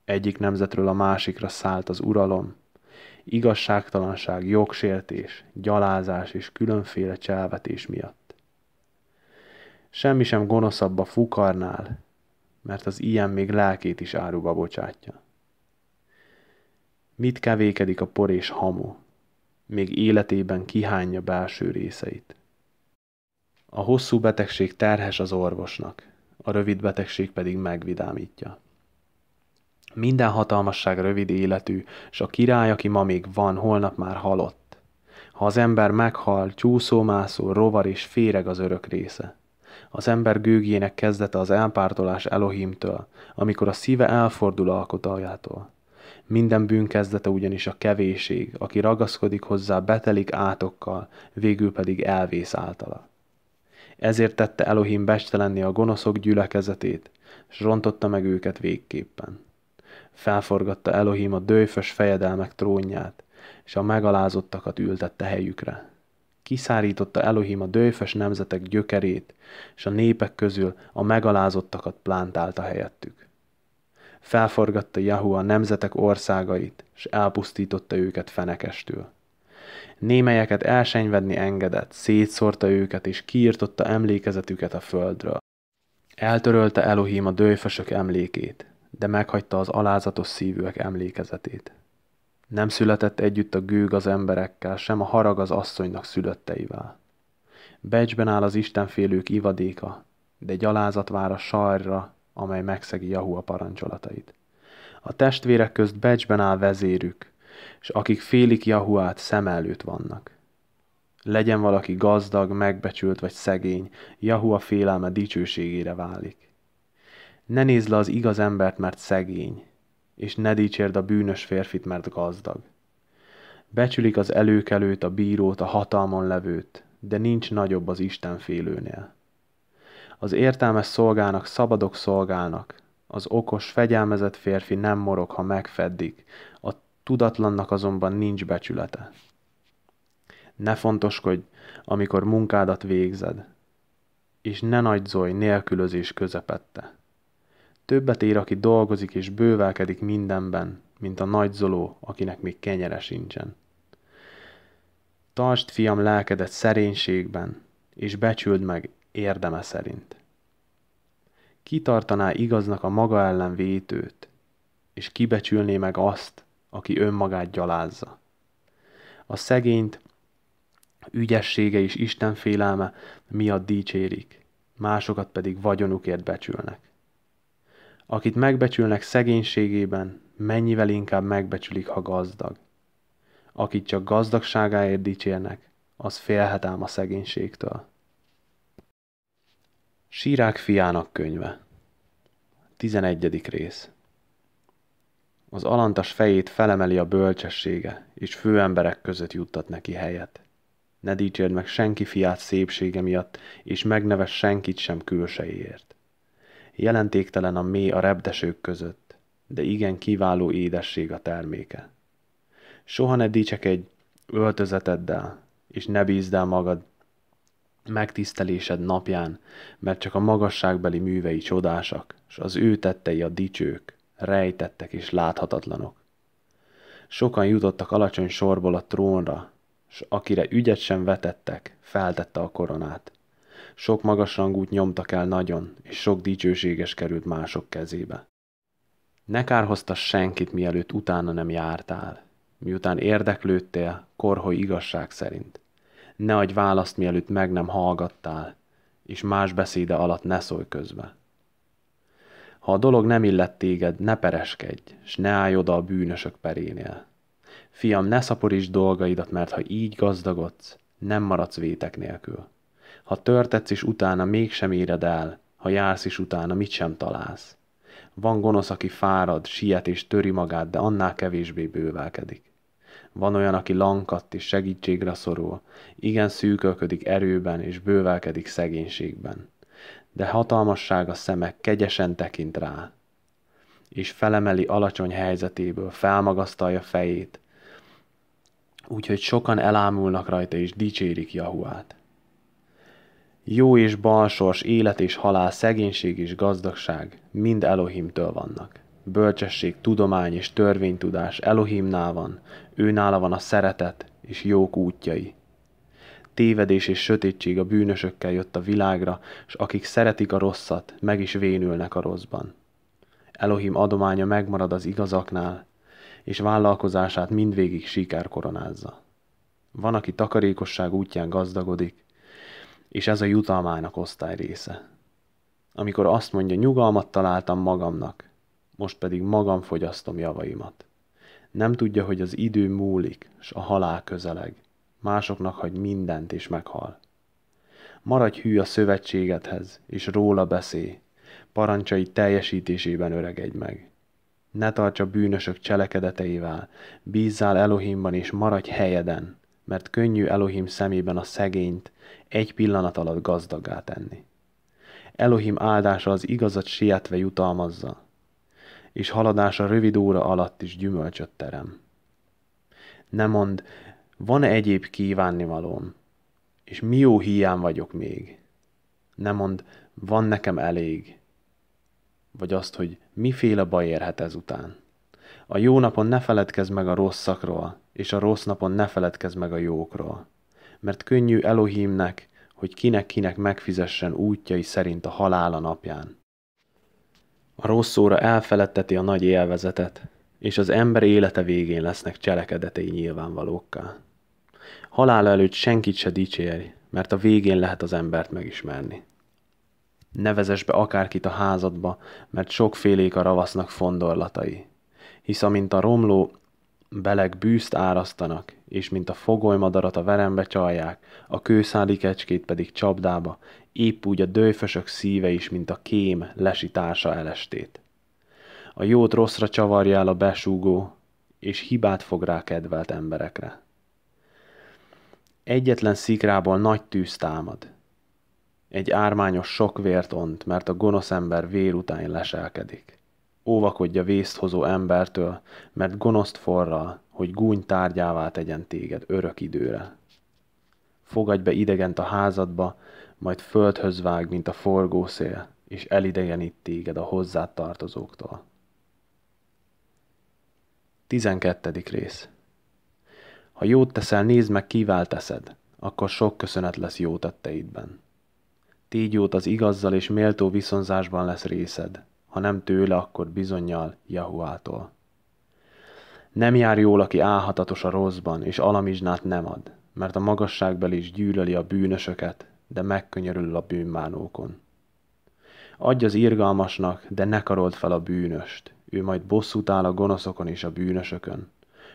Egyik nemzetről a másikra szállt az uralom, igazságtalanság, jogsértés, gyalázás és különféle cselvetés miatt. Semmi sem gonoszabb a fukarnál, mert az ilyen még lelkét is áruba bocsátja. Mit kevékedik a por és hamu, még életében kihányja belső részeit. A hosszú betegség terhes az orvosnak, a rövid betegség pedig megvidámítja. Minden hatalmasság rövid életű, és a király, aki ma még van, holnap már halott. Ha az ember meghal, csúszómászó, rovar és féreg az örök része. Az ember gőgjének kezdete az elpártolás Elohimtől, amikor a szíve elfordul alkotójától. Minden bűn kezdete ugyanis a kevéség, aki ragaszkodik hozzá, betelik átokkal, végül pedig elvész általa. Ezért tette Elohim bestelenni a gonoszok gyülekezetét, és rontotta meg őket végképpen. Felforgatta Elohim a dőfös fejedelmek trónját, és a megalázottakat ültette helyükre. Kiszárította Elohim a dőfes nemzetek gyökerét, és a népek közül a megalázottakat plántálta helyettük. Felforgatta Jahu a nemzetek országait, és elpusztította őket fenekestül. Némelyeket elsenyvedni engedett, szétszórta őket, és kiirtotta emlékezetüket a földről. Eltörölte Elohim a dőfösök emlékét, de meghagyta az alázatos szívűek emlékezetét. Nem született együtt a gőg az emberekkel, sem a harag az asszonynak szülötteivel. Becsben áll az istenfélők ivadéka, de gyalázat vár a sarra, amely megszegi Jahua parancsolatait. A testvérek közt becsben áll vezérük, és akik félik Jahuát szem előtt vannak. Legyen valaki gazdag, megbecsült vagy szegény, Jahua félelme dicsőségére válik. Ne nézd le az igaz embert, mert szegény, és ne dicsérd a bűnös férfit, mert gazdag. Becsülik az előkelőt, a bírót, a hatalmon levőt, de nincs nagyobb az Isten félőnél. Az értelmes szolgának szabadok szolgálnak, az okos, fegyelmezett férfi nem morog, ha megfeddik, a tudatlannak azonban nincs becsülete. Ne fontoskodj, amikor munkádat végzed, és ne nagyzolj nélkülözés közepette. Többet ér, aki dolgozik és bővelkedik mindenben, mint a nagy zoló, akinek még kenyere sincsen. Tartsd, fiam, lelkedet szerénységben, és becsüld meg érdeme szerint. Kitartaná igaznak a maga ellen vétőt, és kibecsülné meg azt, aki önmagát gyalázza. A szegényt ügyessége és Isten félelme miatt dicsérik, másokat pedig vagyonukért becsülnek akit megbecsülnek szegénységében, mennyivel inkább megbecsülik, ha gazdag. Akit csak gazdagságáért dicsérnek, az félhet ám a szegénységtől. Sírák fiának könyve 11. rész Az alantas fejét felemeli a bölcsessége, és főemberek között juttat neki helyet. Ne dicsérd meg senki fiát szépsége miatt, és megneves senkit sem külsejéért jelentéktelen a mély a repdesők között, de igen kiváló édesség a terméke. Soha ne egy öltözeteddel, és ne bízd el magad megtisztelésed napján, mert csak a magasságbeli művei csodásak, és az ő tettei a dicsők, rejtettek és láthatatlanok. Sokan jutottak alacsony sorból a trónra, s akire ügyet sem vetettek, feltette a koronát. Sok magasrangút nyomtak el nagyon, és sok dicsőséges került mások kezébe. Ne kárhozta senkit, mielőtt utána nem jártál. Miután érdeklődtél, korhoj igazság szerint. Ne adj választ, mielőtt meg nem hallgattál, és más beszéde alatt ne szólj közbe. Ha a dolog nem illett téged, ne pereskedj, s ne állj oda a bűnösök perénél. Fiam, ne szaporítsd dolgaidat, mert ha így gazdagodsz, nem maradsz vétek nélkül. Ha törtetsz is utána, mégsem éred el, ha jársz is utána, mit sem találsz. Van gonosz, aki fárad, siet és töri magát, de annál kevésbé bővelkedik. Van olyan, aki lankadt és segítségre szorul, igen szűkölködik erőben és bővelkedik szegénységben. De hatalmasság a szemek kegyesen tekint rá, és felemeli alacsony helyzetéből, felmagasztalja fejét, úgyhogy sokan elámulnak rajta és dicsérik Jahuát. Jó és balsors, élet és halál, szegénység és gazdagság mind Elohimtől vannak. Bölcsesség, tudomány és törvénytudás Elohimnál van, nála van a szeretet és jók útjai. Tévedés és sötétség a bűnösökkel jött a világra, s akik szeretik a rosszat, meg is vénülnek a rosszban. Elohim adománya megmarad az igazaknál, és vállalkozását mindvégig siker koronázza. Van, aki takarékosság útján gazdagodik, és ez a jutalmának osztály része. Amikor azt mondja, nyugalmat találtam magamnak, most pedig magam fogyasztom javaimat. Nem tudja, hogy az idő múlik, s a halál közeleg. Másoknak hagy mindent, és meghal. Maradj hű a szövetségedhez, és róla beszélj. Parancsai teljesítésében öregedj meg. Ne tarts a bűnösök cselekedeteivel, bízzál Elohimban, és maradj helyeden, mert könnyű Elohim szemében a szegényt egy pillanat alatt gazdaggá tenni. Elohim áldása az igazat sietve jutalmazza, és haladása rövid óra alatt is gyümölcsöt terem. Ne mond, van-e egyéb kívánnivalóm, és mi jó hiány vagyok még? Ne mond, van nekem elég, vagy azt, hogy miféle baj érhet ezután. A jó napon ne feledkezz meg a rosszakról, és a rossz napon ne feledkezz meg a jókról. Mert könnyű Elohimnek, hogy kinek-kinek megfizessen útjai szerint a halála napján. A rossz óra elfeledteti a nagy élvezetet, és az ember élete végén lesznek cselekedetei nyilvánvalókká. Halála előtt senkit se dicsérj, mert a végén lehet az embert megismerni. Nevezes be akárkit a házadba, mert sokfélék a ravasznak fondorlatai hisz amint a romló beleg bűzt árasztanak, és mint a fogolymadarat a verembe csalják, a kőszáli kecskét pedig csapdába, épp úgy a dőfösök szíve is, mint a kém lesi társa elestét. A jót rosszra csavarja el a besúgó, és hibát fog rá kedvelt emberekre. Egyetlen szikrából nagy tűz támad. Egy ármányos sok vért ont, mert a gonosz ember vér után leselkedik. Óvakodj a vészthozó embertől, mert gonoszt forral, hogy gúny tárgyává tegyen téged örök időre. Fogadj be idegent a házadba, majd földhöz vág, mint a forgószél, és elidegenít téged a hozzád tartozóktól. 12. rész Ha jót teszel, nézd meg, kivel teszed, akkor sok köszönet lesz jó tetteidben. Tégy jót az igazzal, és méltó viszonzásban lesz részed – ha nem tőle, akkor bizonyal Jahuától. Nem jár jól, aki álhatatos a rosszban, és alamizsnát nem ad, mert a magasságbeli is gyűlöli a bűnösöket, de megkönyörül a bűnmánókon. Adj az irgalmasnak, de ne karold fel a bűnöst, ő majd bosszút áll a gonoszokon és a bűnösökön,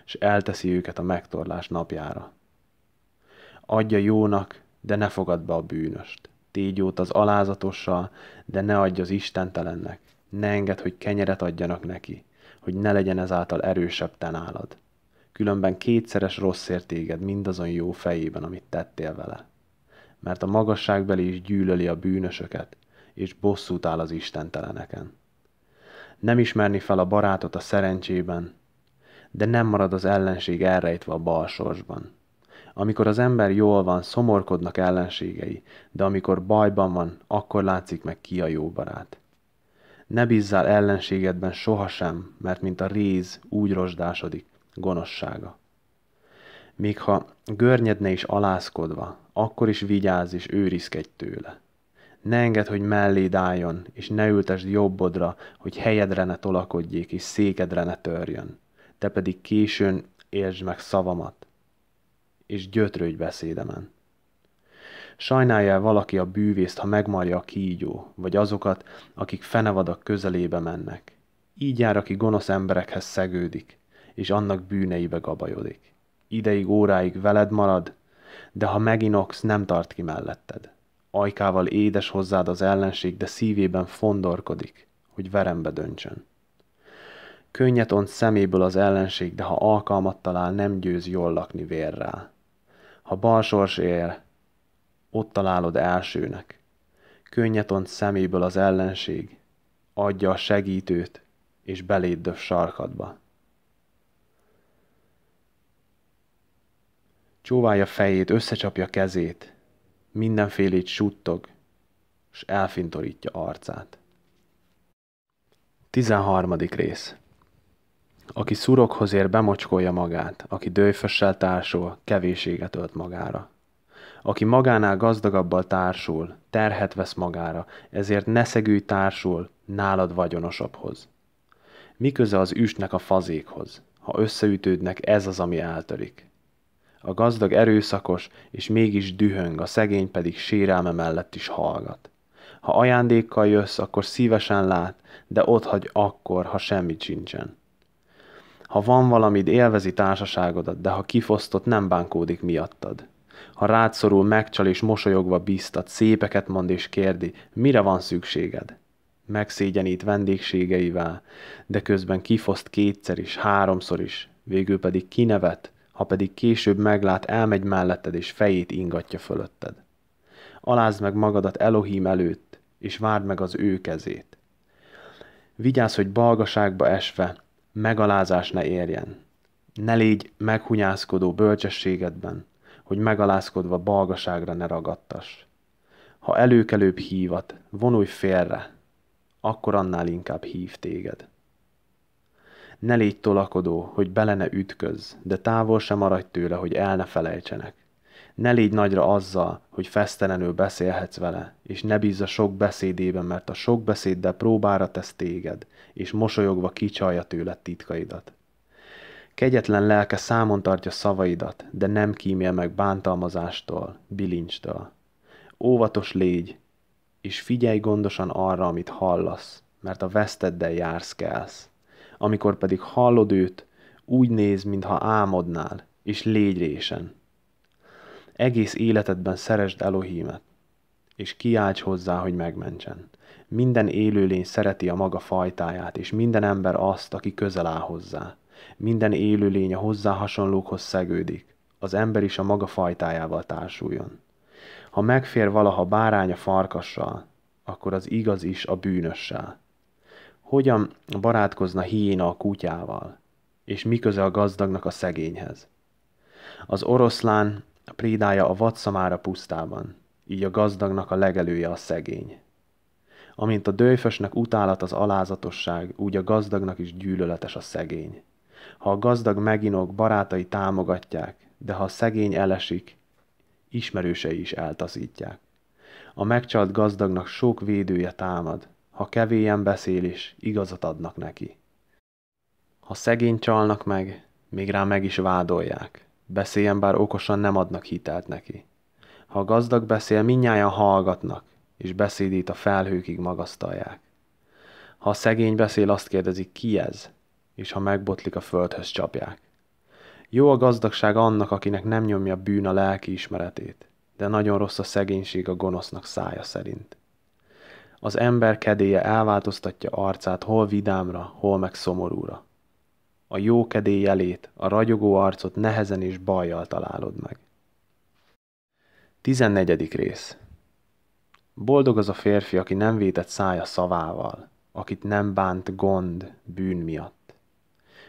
és elteszi őket a megtorlás napjára. Adja jónak, de ne fogad be a bűnöst. Tégy jót az alázatossal, de ne adj az istentelennek. Ne engedd, hogy kenyeret adjanak neki, hogy ne legyen ezáltal erősebb te nálad. Különben kétszeres rossz értéged mindazon jó fejében, amit tettél vele. Mert a magasságbeli is gyűlöli a bűnösöket, és bosszút áll az istenteleneken. Nem ismerni fel a barátot a szerencsében, de nem marad az ellenség elrejtve a balsorsban. Amikor az ember jól van, szomorkodnak ellenségei, de amikor bajban van, akkor látszik meg ki a jó barát. Ne bízzál ellenségedben sohasem, mert mint a réz úgy rozsdásodik gonossága. Még ha görnyedne is alázkodva, akkor is vigyázz és őrizkedj tőle. Ne engedd, hogy melléd álljon, és ne ültesd jobbodra, hogy helyedre ne tolakodjék, és székedre ne törjön. Te pedig későn értsd meg szavamat, és gyötrődj beszédemen. Sajnálja -e valaki a bűvészt, ha megmarja a kígyó, vagy azokat, akik fenevadak közelébe mennek? Így jár, aki gonosz emberekhez szegődik, és annak bűneibe gabajodik. Ideig, óráig veled marad, de ha meginoksz, nem tart ki melletted. Ajkával édes hozzád az ellenség, de szívében fondorkodik, hogy verembe döntsön. Könnyet ont szeméből az ellenség, de ha alkalmat talál, nem győz jól lakni vérrel. Ha balsors él, ér, ott találod elsőnek. Könnyetont szeméből az ellenség, adja a segítőt, és beléd döf sarkadba. Csóválja fejét, összecsapja kezét, mindenfélét suttog, és elfintorítja arcát. 13. rész Aki szurokhoz ér, bemocskolja magát, aki dőfössel társul, kevéséget ölt magára aki magánál gazdagabbal társul, terhet vesz magára, ezért ne szegülj társul nálad vagyonosabbhoz. Miköze az üstnek a fazékhoz, ha összeütődnek ez az, ami eltörik. A gazdag erőszakos, és mégis dühöng, a szegény pedig sérelme mellett is hallgat. Ha ajándékkal jössz, akkor szívesen lát, de ott hagy akkor, ha semmit sincsen. Ha van valamid, élvezi társaságodat, de ha kifosztott, nem bánkódik miattad. Ha rád szorul, megcsal és mosolyogva bíztat, szépeket mond és kérdi, mire van szükséged? Megszégyenít vendégségeivel, de közben kifoszt kétszer is, háromszor is, végül pedig kinevet, ha pedig később meglát, elmegy melletted és fejét ingatja fölötted. Alázd meg magadat Elohim előtt, és várd meg az ő kezét. Vigyázz, hogy balgaságba esve megalázás ne érjen. Ne légy meghunyászkodó bölcsességedben, hogy megalázkodva balgaságra ne ragadtas. Ha előkelőbb hívat, vonulj félre, akkor annál inkább hív téged. Ne légy tolakodó, hogy bele ne ütköz, de távol sem maradj tőle, hogy el ne felejtsenek. Ne légy nagyra azzal, hogy fesztelenül beszélhetsz vele, és ne bízz a sok beszédében, mert a sok beszéddel próbára tesz téged, és mosolyogva kicsalja tőled titkaidat. Kegyetlen lelke számon tartja szavaidat, de nem kímél meg bántalmazástól, bilincstől. Óvatos légy, és figyelj gondosan arra, amit hallasz, mert a veszteddel jársz kelsz. Amikor pedig hallod őt, úgy néz, mintha álmodnál, és légy résen. Egész életedben szeresd Elohímet, és kiálts hozzá, hogy megmentsen. Minden élőlény szereti a maga fajtáját, és minden ember azt, aki közel áll hozzá. Minden élőlény a hozzá hasonlókhoz szegődik, az ember is a maga fajtájával társuljon. Ha megfér valaha bárány a farkassal, akkor az igaz is a bűnössel. Hogyan barátkozna hiéna a kutyával, és miköze a gazdagnak a szegényhez? Az oroszlán prédája a vadszamára pusztában, így a gazdagnak a legelője a szegény. Amint a dőfösnek utálat az alázatosság, úgy a gazdagnak is gyűlöletes a szegény. Ha a gazdag meginok, barátai támogatják, de ha a szegény elesik, ismerősei is eltaszítják. A megcsalt gazdagnak sok védője támad, ha kevésen beszél is, igazat adnak neki. Ha szegény csalnak meg, még rá meg is vádolják. Beszéljen, bár okosan nem adnak hitelt neki. Ha a gazdag beszél, minnyáján hallgatnak, és beszédét a felhőkig magasztalják. Ha a szegény beszél, azt kérdezik, ki ez? és ha megbotlik a földhöz csapják. Jó a gazdagság annak, akinek nem nyomja bűn a lelki ismeretét, de nagyon rossz a szegénység a gonosznak szája szerint. Az ember kedélye elváltoztatja arcát hol vidámra, hol meg szomorúra. A jó kedély jelét, a ragyogó arcot nehezen és bajjal találod meg. 14. rész Boldog az a férfi, aki nem vétett szája szavával, akit nem bánt gond, bűn miatt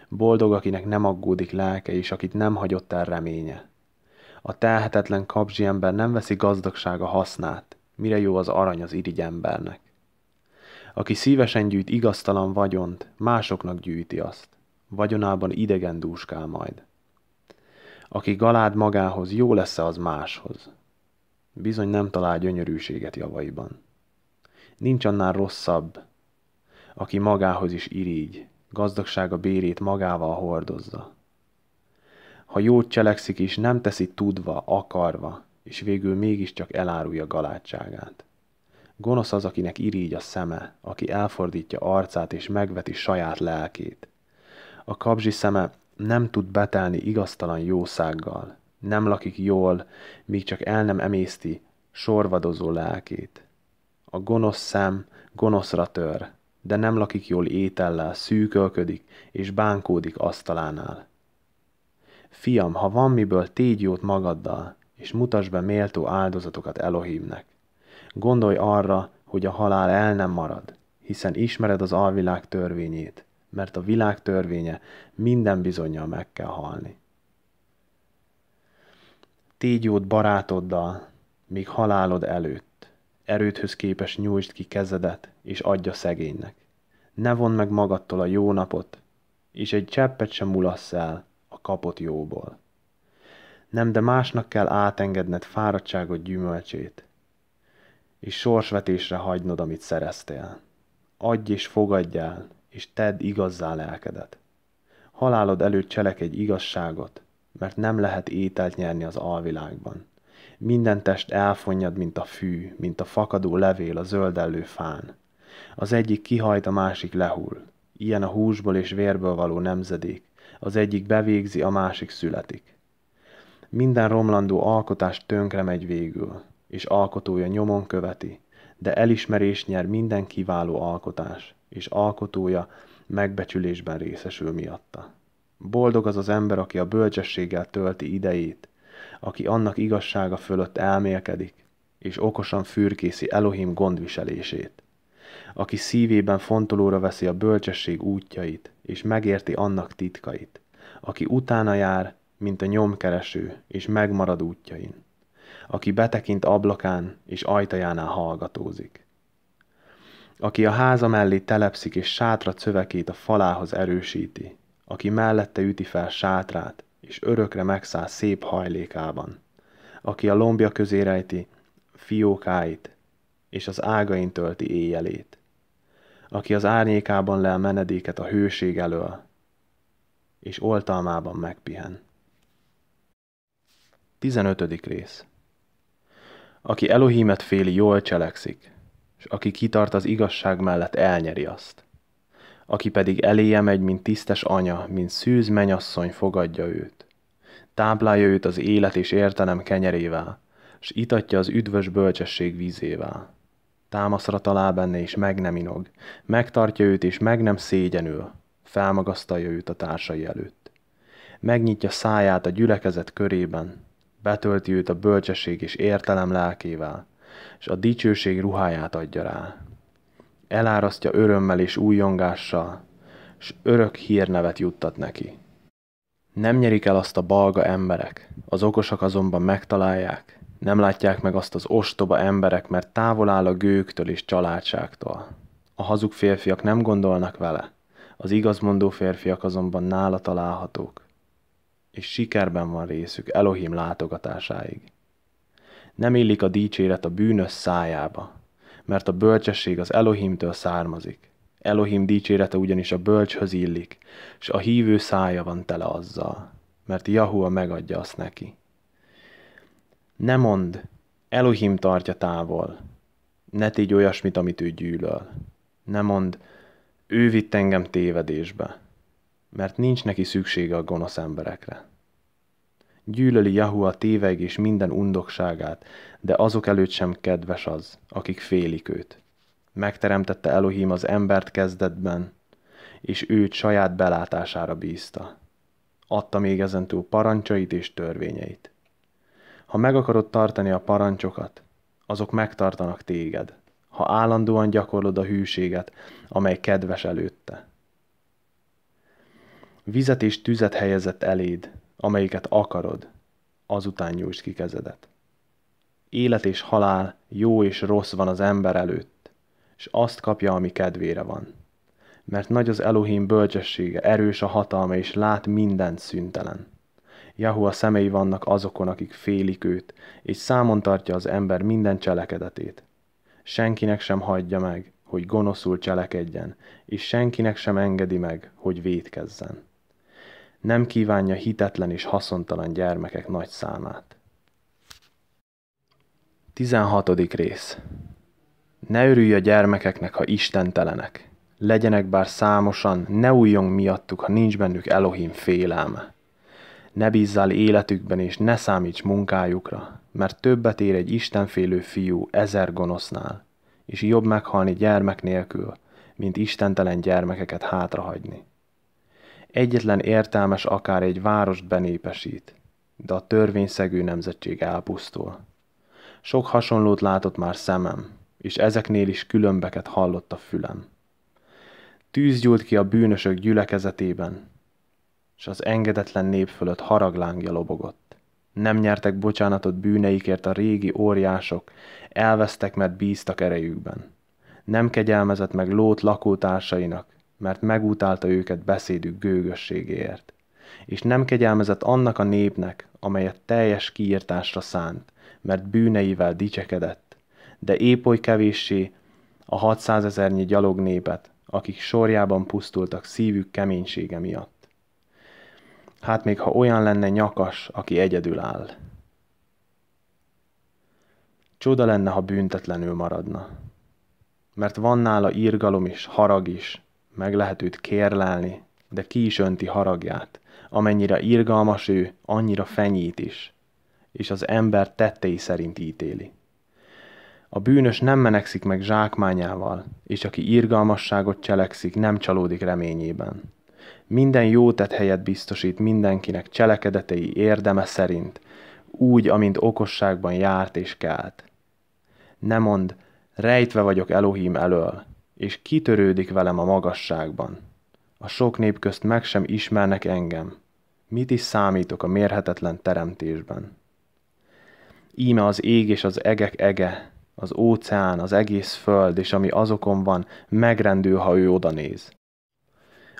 boldog, akinek nem aggódik lelke, és akit nem hagyott el reménye. A telhetetlen kapzsi ember nem veszi gazdagsága hasznát, mire jó az arany az irigy embernek. Aki szívesen gyűjt igaztalan vagyont, másoknak gyűjti azt. Vagyonában idegen dúskál majd. Aki galád magához, jó lesz az máshoz. Bizony nem talál gyönyörűséget javaiban. Nincs annál rosszabb, aki magához is irigy, gazdagsága bérét magával hordozza. Ha jót cselekszik is, nem teszi tudva, akarva, és végül mégiscsak elárulja galátságát. Gonosz az, akinek irígy a szeme, aki elfordítja arcát és megveti saját lelkét. A kabzsi szeme nem tud betelni igaztalan jószággal, nem lakik jól, míg csak el nem emészti sorvadozó lelkét. A gonosz szem gonoszra tör, de nem lakik jól étellel, szűkölködik és bánkódik asztalánál. Fiam, ha van miből, tégy jót magaddal, és mutasd be méltó áldozatokat Elohimnek. Gondolj arra, hogy a halál el nem marad, hiszen ismered az alvilág törvényét, mert a világ törvénye minden bizonyal meg kell halni. Tégy jót barátoddal, még halálod előtt erődhöz képes nyújtsd ki kezedet, és adja szegénynek. Ne vond meg magadtól a jó napot, és egy cseppet sem mulassz el a kapott jóból. Nem, de másnak kell átengedned fáradtságot gyümölcsét, és sorsvetésre hagynod, amit szereztél. Adj és fogadj el, és tedd igazzá lelkedet. Halálod előtt cselekedj igazságot, mert nem lehet ételt nyerni az alvilágban. Minden test elfonyad, mint a fű, mint a fakadó levél a zöldellő fán. Az egyik kihajt, a másik lehull. Ilyen a húsból és vérből való nemzedék. Az egyik bevégzi, a másik születik. Minden romlandó alkotás tönkre megy végül, és alkotója nyomon követi, de elismerés nyer minden kiváló alkotás, és alkotója megbecsülésben részesül miatta. Boldog az az ember, aki a bölcsességgel tölti idejét, aki annak igazsága fölött elmélkedik, és okosan fürkészi Elohim gondviselését, aki szívében fontolóra veszi a bölcsesség útjait, és megérti annak titkait, aki utána jár, mint a nyomkereső, és megmarad útjain, aki betekint ablakán és ajtajánál hallgatózik, aki a háza mellé telepszik és sátra cövekét a falához erősíti, aki mellette üti fel sátrát, és örökre megszáll szép hajlékában, aki a lombja közé rejti fiókáit, és az ágain tölti éjjelét, aki az árnyékában lel menedéket a hőség elől, és oltalmában megpihen. 15. rész Aki Elohimet féli, jól cselekszik, és aki kitart az igazság mellett, elnyeri azt aki pedig eléje megy, mint tisztes anya, mint szűz menyasszony fogadja őt. Táplálja őt az élet és értelem kenyerével, s itatja az üdvös bölcsesség vízével. Támaszra talál benne, és meg nem inog, megtartja őt, és meg nem szégyenül, felmagasztalja őt a társai előtt. Megnyitja száját a gyülekezet körében, betölti őt a bölcsesség és értelem lelkével, és a dicsőség ruháját adja rá elárasztja örömmel és újongással, s örök hírnevet juttat neki. Nem nyerik el azt a balga emberek, az okosak azonban megtalálják, nem látják meg azt az ostoba emberek, mert távol áll a gőktől és családságtól. A hazug férfiak nem gondolnak vele, az igazmondó férfiak azonban nála találhatók, és sikerben van részük Elohim látogatásáig. Nem illik a dicséret a bűnös szájába, mert a bölcsesség az Elohimtől származik. Elohim dicsérete ugyanis a bölcshöz illik, és a hívő szája van tele azzal, mert Jahua megadja azt neki. Ne mond, Elohim tartja távol, ne tégy olyasmit, amit ő gyűlöl. Ne mond, ő vitt engem tévedésbe, mert nincs neki szüksége a gonosz emberekre. Gyűlöli Yahoo a és minden undokságát, de azok előtt sem kedves az, akik félik őt. Megteremtette Elohim az embert kezdetben, és őt saját belátására bízta. Adta még ezentúl parancsait és törvényeit. Ha meg akarod tartani a parancsokat, azok megtartanak téged, ha állandóan gyakorlod a hűséget, amely kedves előtte. Vizet és tüzet helyezett eléd, amelyiket akarod, azután nyújtsd ki kezedet. Élet és halál, jó és rossz van az ember előtt, és azt kapja, ami kedvére van. Mert nagy az Elohim bölcsessége, erős a hatalma, és lát mindent szüntelen. Jahu a szemei vannak azokon, akik félik őt, és számon tartja az ember minden cselekedetét. Senkinek sem hagyja meg, hogy gonoszul cselekedjen, és senkinek sem engedi meg, hogy vétkezzen nem kívánja hitetlen és haszontalan gyermekek nagy számát. 16. rész Ne örülj a gyermekeknek, ha istentelenek. Legyenek bár számosan, ne újjong miattuk, ha nincs bennük Elohim félelme. Ne bízzál életükben, és ne számíts munkájukra, mert többet ér egy istenfélő fiú ezer gonosznál, és jobb meghalni gyermek nélkül, mint istentelen gyermekeket hátrahagyni egyetlen értelmes akár egy várost benépesít, de a törvényszegő nemzetség elpusztul. Sok hasonlót látott már szemem, és ezeknél is különbeket hallott a fülem. Tűz gyúlt ki a bűnösök gyülekezetében, és az engedetlen nép fölött haraglángja lobogott. Nem nyertek bocsánatot bűneikért a régi óriások, elvesztek, mert bíztak erejükben. Nem kegyelmezett meg lót lakótársainak, mert megutálta őket beszédük gőgösségéért, és nem kegyelmezett annak a népnek, amelyet teljes kiírtásra szánt, mert bűneivel dicsekedett, de épp oly kevéssé a 600 ezernyi gyalog népet, akik sorjában pusztultak szívük keménysége miatt. Hát még ha olyan lenne nyakas, aki egyedül áll. Csoda lenne, ha büntetlenül maradna. Mert van nála írgalom is, harag is, meg lehet őt kérlelni, de ki is önti haragját. Amennyire irgalmas ő, annyira fenyít is, és az ember tettei szerint ítéli. A bűnös nem menekszik meg zsákmányával, és aki irgalmasságot cselekszik, nem csalódik reményében. Minden jó tett helyet biztosít mindenkinek cselekedetei érdeme szerint, úgy, amint okosságban járt és kelt. Ne mond, rejtve vagyok Elohim elől, és kitörődik velem a magasságban. A sok nép közt meg sem ismernek engem. Mit is számítok a mérhetetlen teremtésben? Íme az ég és az egek ege, az óceán, az egész föld, és ami azokon van, megrendül, ha ő oda néz.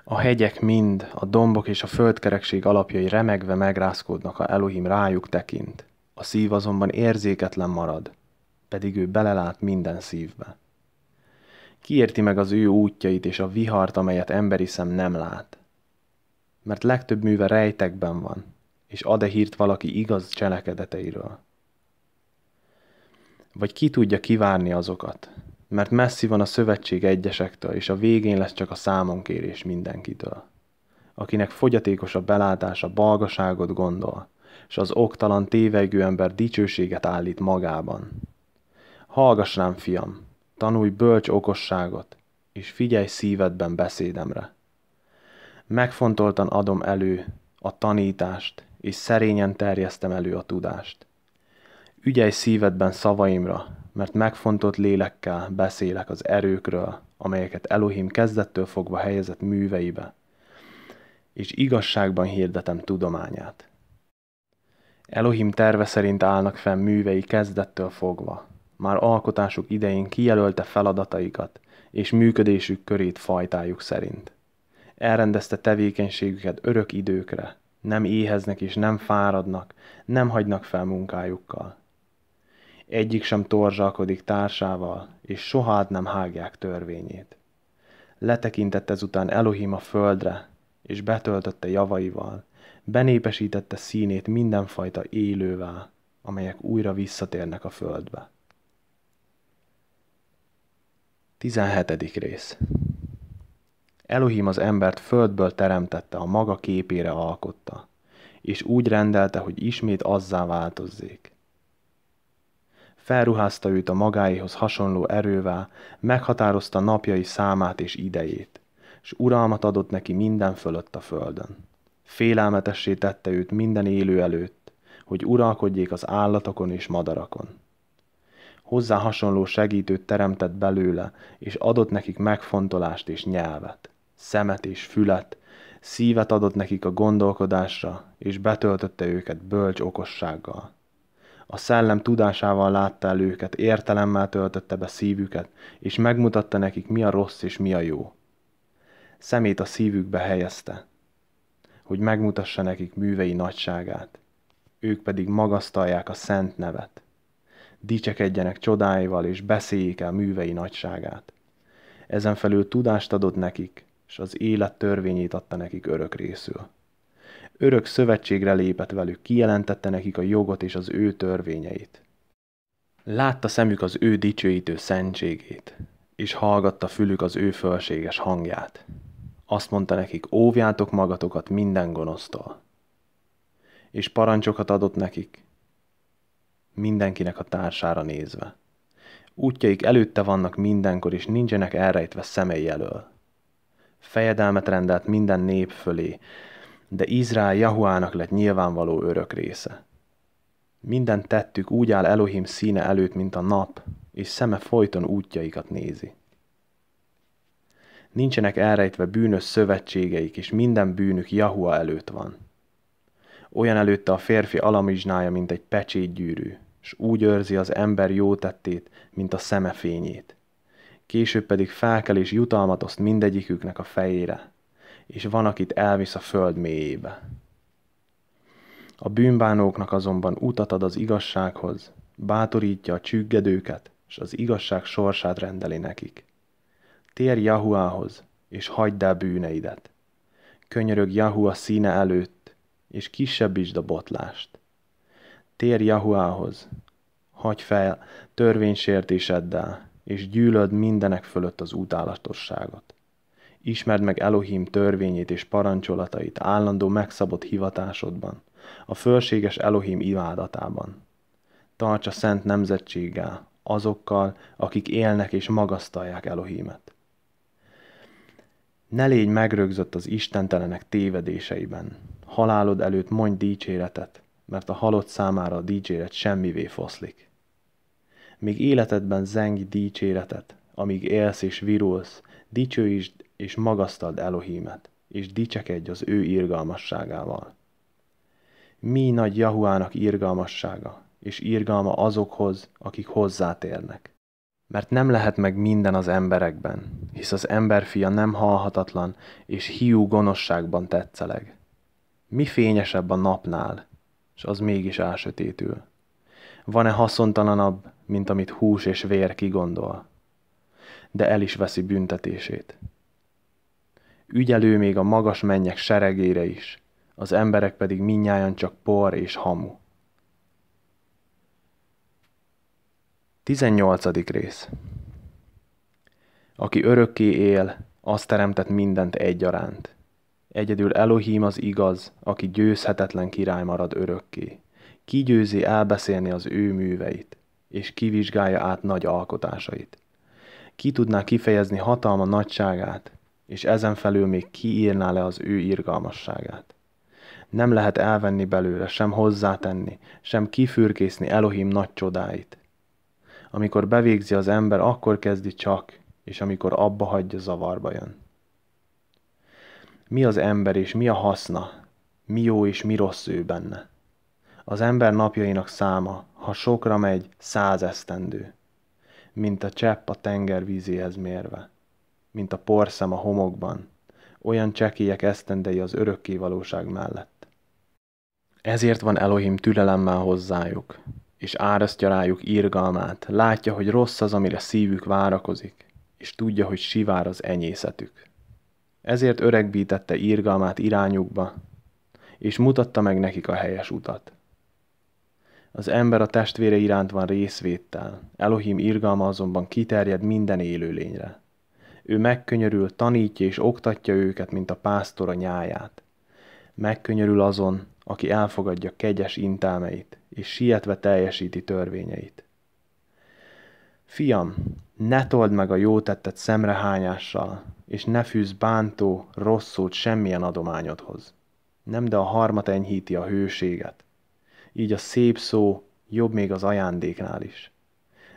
A hegyek mind, a dombok és a földkerekség alapjai remegve megrázkódnak, ha Elohim rájuk tekint. A szív azonban érzéketlen marad, pedig ő belelát minden szívbe kiérti meg az ő útjait és a vihart, amelyet emberi szem nem lát. Mert legtöbb műve rejtekben van, és ad-e hírt valaki igaz cselekedeteiről. Vagy ki tudja kivárni azokat, mert messzi van a szövetség egyesektől, és a végén lesz csak a számonkérés mindenkitől, akinek fogyatékos a belátása, balgaságot gondol, és az oktalan tévegő ember dicsőséget állít magában. Hallgass rám, fiam, tanulj bölcs okosságot, és figyelj szívedben beszédemre. Megfontoltan adom elő a tanítást, és szerényen terjesztem elő a tudást. Ügyelj szívedben szavaimra, mert megfontolt lélekkel beszélek az erőkről, amelyeket Elohim kezdettől fogva helyezett műveibe, és igazságban hirdetem tudományát. Elohim terve szerint állnak fenn művei kezdettől fogva, már alkotásuk idején kijelölte feladataikat és működésük körét fajtájuk szerint. Elrendezte tevékenységüket örök időkre, nem éheznek és nem fáradnak, nem hagynak fel munkájukkal. Egyik sem torzsalkodik társával, és soha nem hágják törvényét. Letekintett ezután Elohim a földre, és betöltötte javaival, benépesítette színét mindenfajta élővel, amelyek újra visszatérnek a földbe. 17. rész Elohim az embert földből teremtette, a maga képére alkotta, és úgy rendelte, hogy ismét azzá változzék. Felruházta őt a magáéhoz hasonló erővel, meghatározta napjai számát és idejét, s uralmat adott neki minden fölött a földön. Félelmetessé tette őt minden élő előtt, hogy uralkodjék az állatokon és madarakon hozzá hasonló segítőt teremtett belőle, és adott nekik megfontolást és nyelvet, szemet és fület, szívet adott nekik a gondolkodásra, és betöltötte őket bölcs okossággal. A szellem tudásával látta el őket, értelemmel töltötte be szívüket, és megmutatta nekik, mi a rossz és mi a jó. Szemét a szívükbe helyezte, hogy megmutassa nekik művei nagyságát. Ők pedig magasztalják a szent nevet dicsekedjenek csodáival és beszéljék el művei nagyságát. Ezen felül tudást adott nekik, és az élet törvényét adta nekik örök részül. Örök szövetségre lépett velük, kijelentette nekik a jogot és az ő törvényeit. Látta szemük az ő dicsőítő szentségét, és hallgatta fülük az ő fölséges hangját. Azt mondta nekik, óvjátok magatokat minden gonosztól. És parancsokat adott nekik, mindenkinek a társára nézve. Útjaik előtte vannak mindenkor, és nincsenek elrejtve szemei elől. Fejedelmet rendelt minden nép fölé, de Izrael Jahuának lett nyilvánvaló örök része. Minden tettük úgy áll Elohim színe előtt, mint a nap, és szeme folyton útjaikat nézi. Nincsenek elrejtve bűnös szövetségeik, és minden bűnük Jahua előtt van. Olyan előtte a férfi alamizsnája, mint egy pecsétgyűrű, és úgy őrzi az ember jó tettét, mint a szeme fényét. Később pedig felkel és jutalmat oszt mindegyiküknek a fejére, és van, akit elvisz a föld mélyébe. A bűnbánóknak azonban utat ad az igazsághoz, bátorítja a csüggedőket, és az igazság sorsát rendeli nekik. Térj Jahuához, és hagyd el bűneidet. Könyörög Jahua színe előtt, és kisebbítsd a botlást. Tér Jahuához, hagy fel törvénysértéseddel, és gyűlöd mindenek fölött az utálatosságot. Ismerd meg Elohim törvényét és parancsolatait állandó megszabott hivatásodban, a fölséges Elohim ivádatában. Tarts a szent nemzetséggel, azokkal, akik élnek és magasztalják Elohimet. Ne légy megrögzött az istentelenek tévedéseiben. Halálod előtt mondj dicséretet, mert a halott számára a dicséret semmivé foszlik. Míg életedben zengj dicséretet, amíg élsz és virulsz, dicsőítsd és magasztald Elohimet, és dicsekedj az ő irgalmasságával. Mi nagy Jahuának irgalmassága, és irgalma azokhoz, akik hozzátérnek. Mert nem lehet meg minden az emberekben, hisz az emberfia nem halhatatlan, és hiú gonoszságban tetszeleg. Mi fényesebb a napnál, és az mégis ásötétül. Van-e haszontalanabb, mint amit hús és vér kigondol? De el is veszi büntetését. Ügyelő még a magas mennyek seregére is, az emberek pedig minnyáján csak por és hamu. 18. rész Aki örökké él, az teremtett mindent egyaránt. Egyedül Elohim az igaz, aki győzhetetlen király marad örökké. Ki győzi elbeszélni az ő műveit, és kivizsgálja át nagy alkotásait. Ki tudná kifejezni hatalma nagyságát, és ezen felül még kiírná le az ő irgalmasságát. Nem lehet elvenni belőle, sem hozzátenni, sem kifürkészni Elohim nagy csodáit. Amikor bevégzi az ember, akkor kezdi csak, és amikor abba hagyja, zavarba jön mi az ember és mi a haszna, mi jó és mi rossz ő benne. Az ember napjainak száma, ha sokra megy, száz esztendő, mint a csepp a tenger vízéhez mérve, mint a porszem a homokban, olyan csekélyek esztendei az örökké valóság mellett. Ezért van Elohim türelemmel hozzájuk, és árasztja rájuk írgalmát, látja, hogy rossz az, amire szívük várakozik, és tudja, hogy sivár az enyészetük. Ezért öregbítette írgalmát irányukba, és mutatta meg nekik a helyes utat. Az ember a testvére iránt van részvéttel, Elohim irgalma azonban kiterjed minden élőlényre. Ő megkönyörül, tanítja és oktatja őket, mint a pásztor a nyáját. Megkönyörül azon, aki elfogadja kegyes intelmeit, és sietve teljesíti törvényeit. Fiam, ne told meg a jó tettet szemrehányással, és ne fűz bántó, rosszút semmilyen adományodhoz. Nem de a harmat enyhíti a hőséget. Így a szép szó jobb még az ajándéknál is.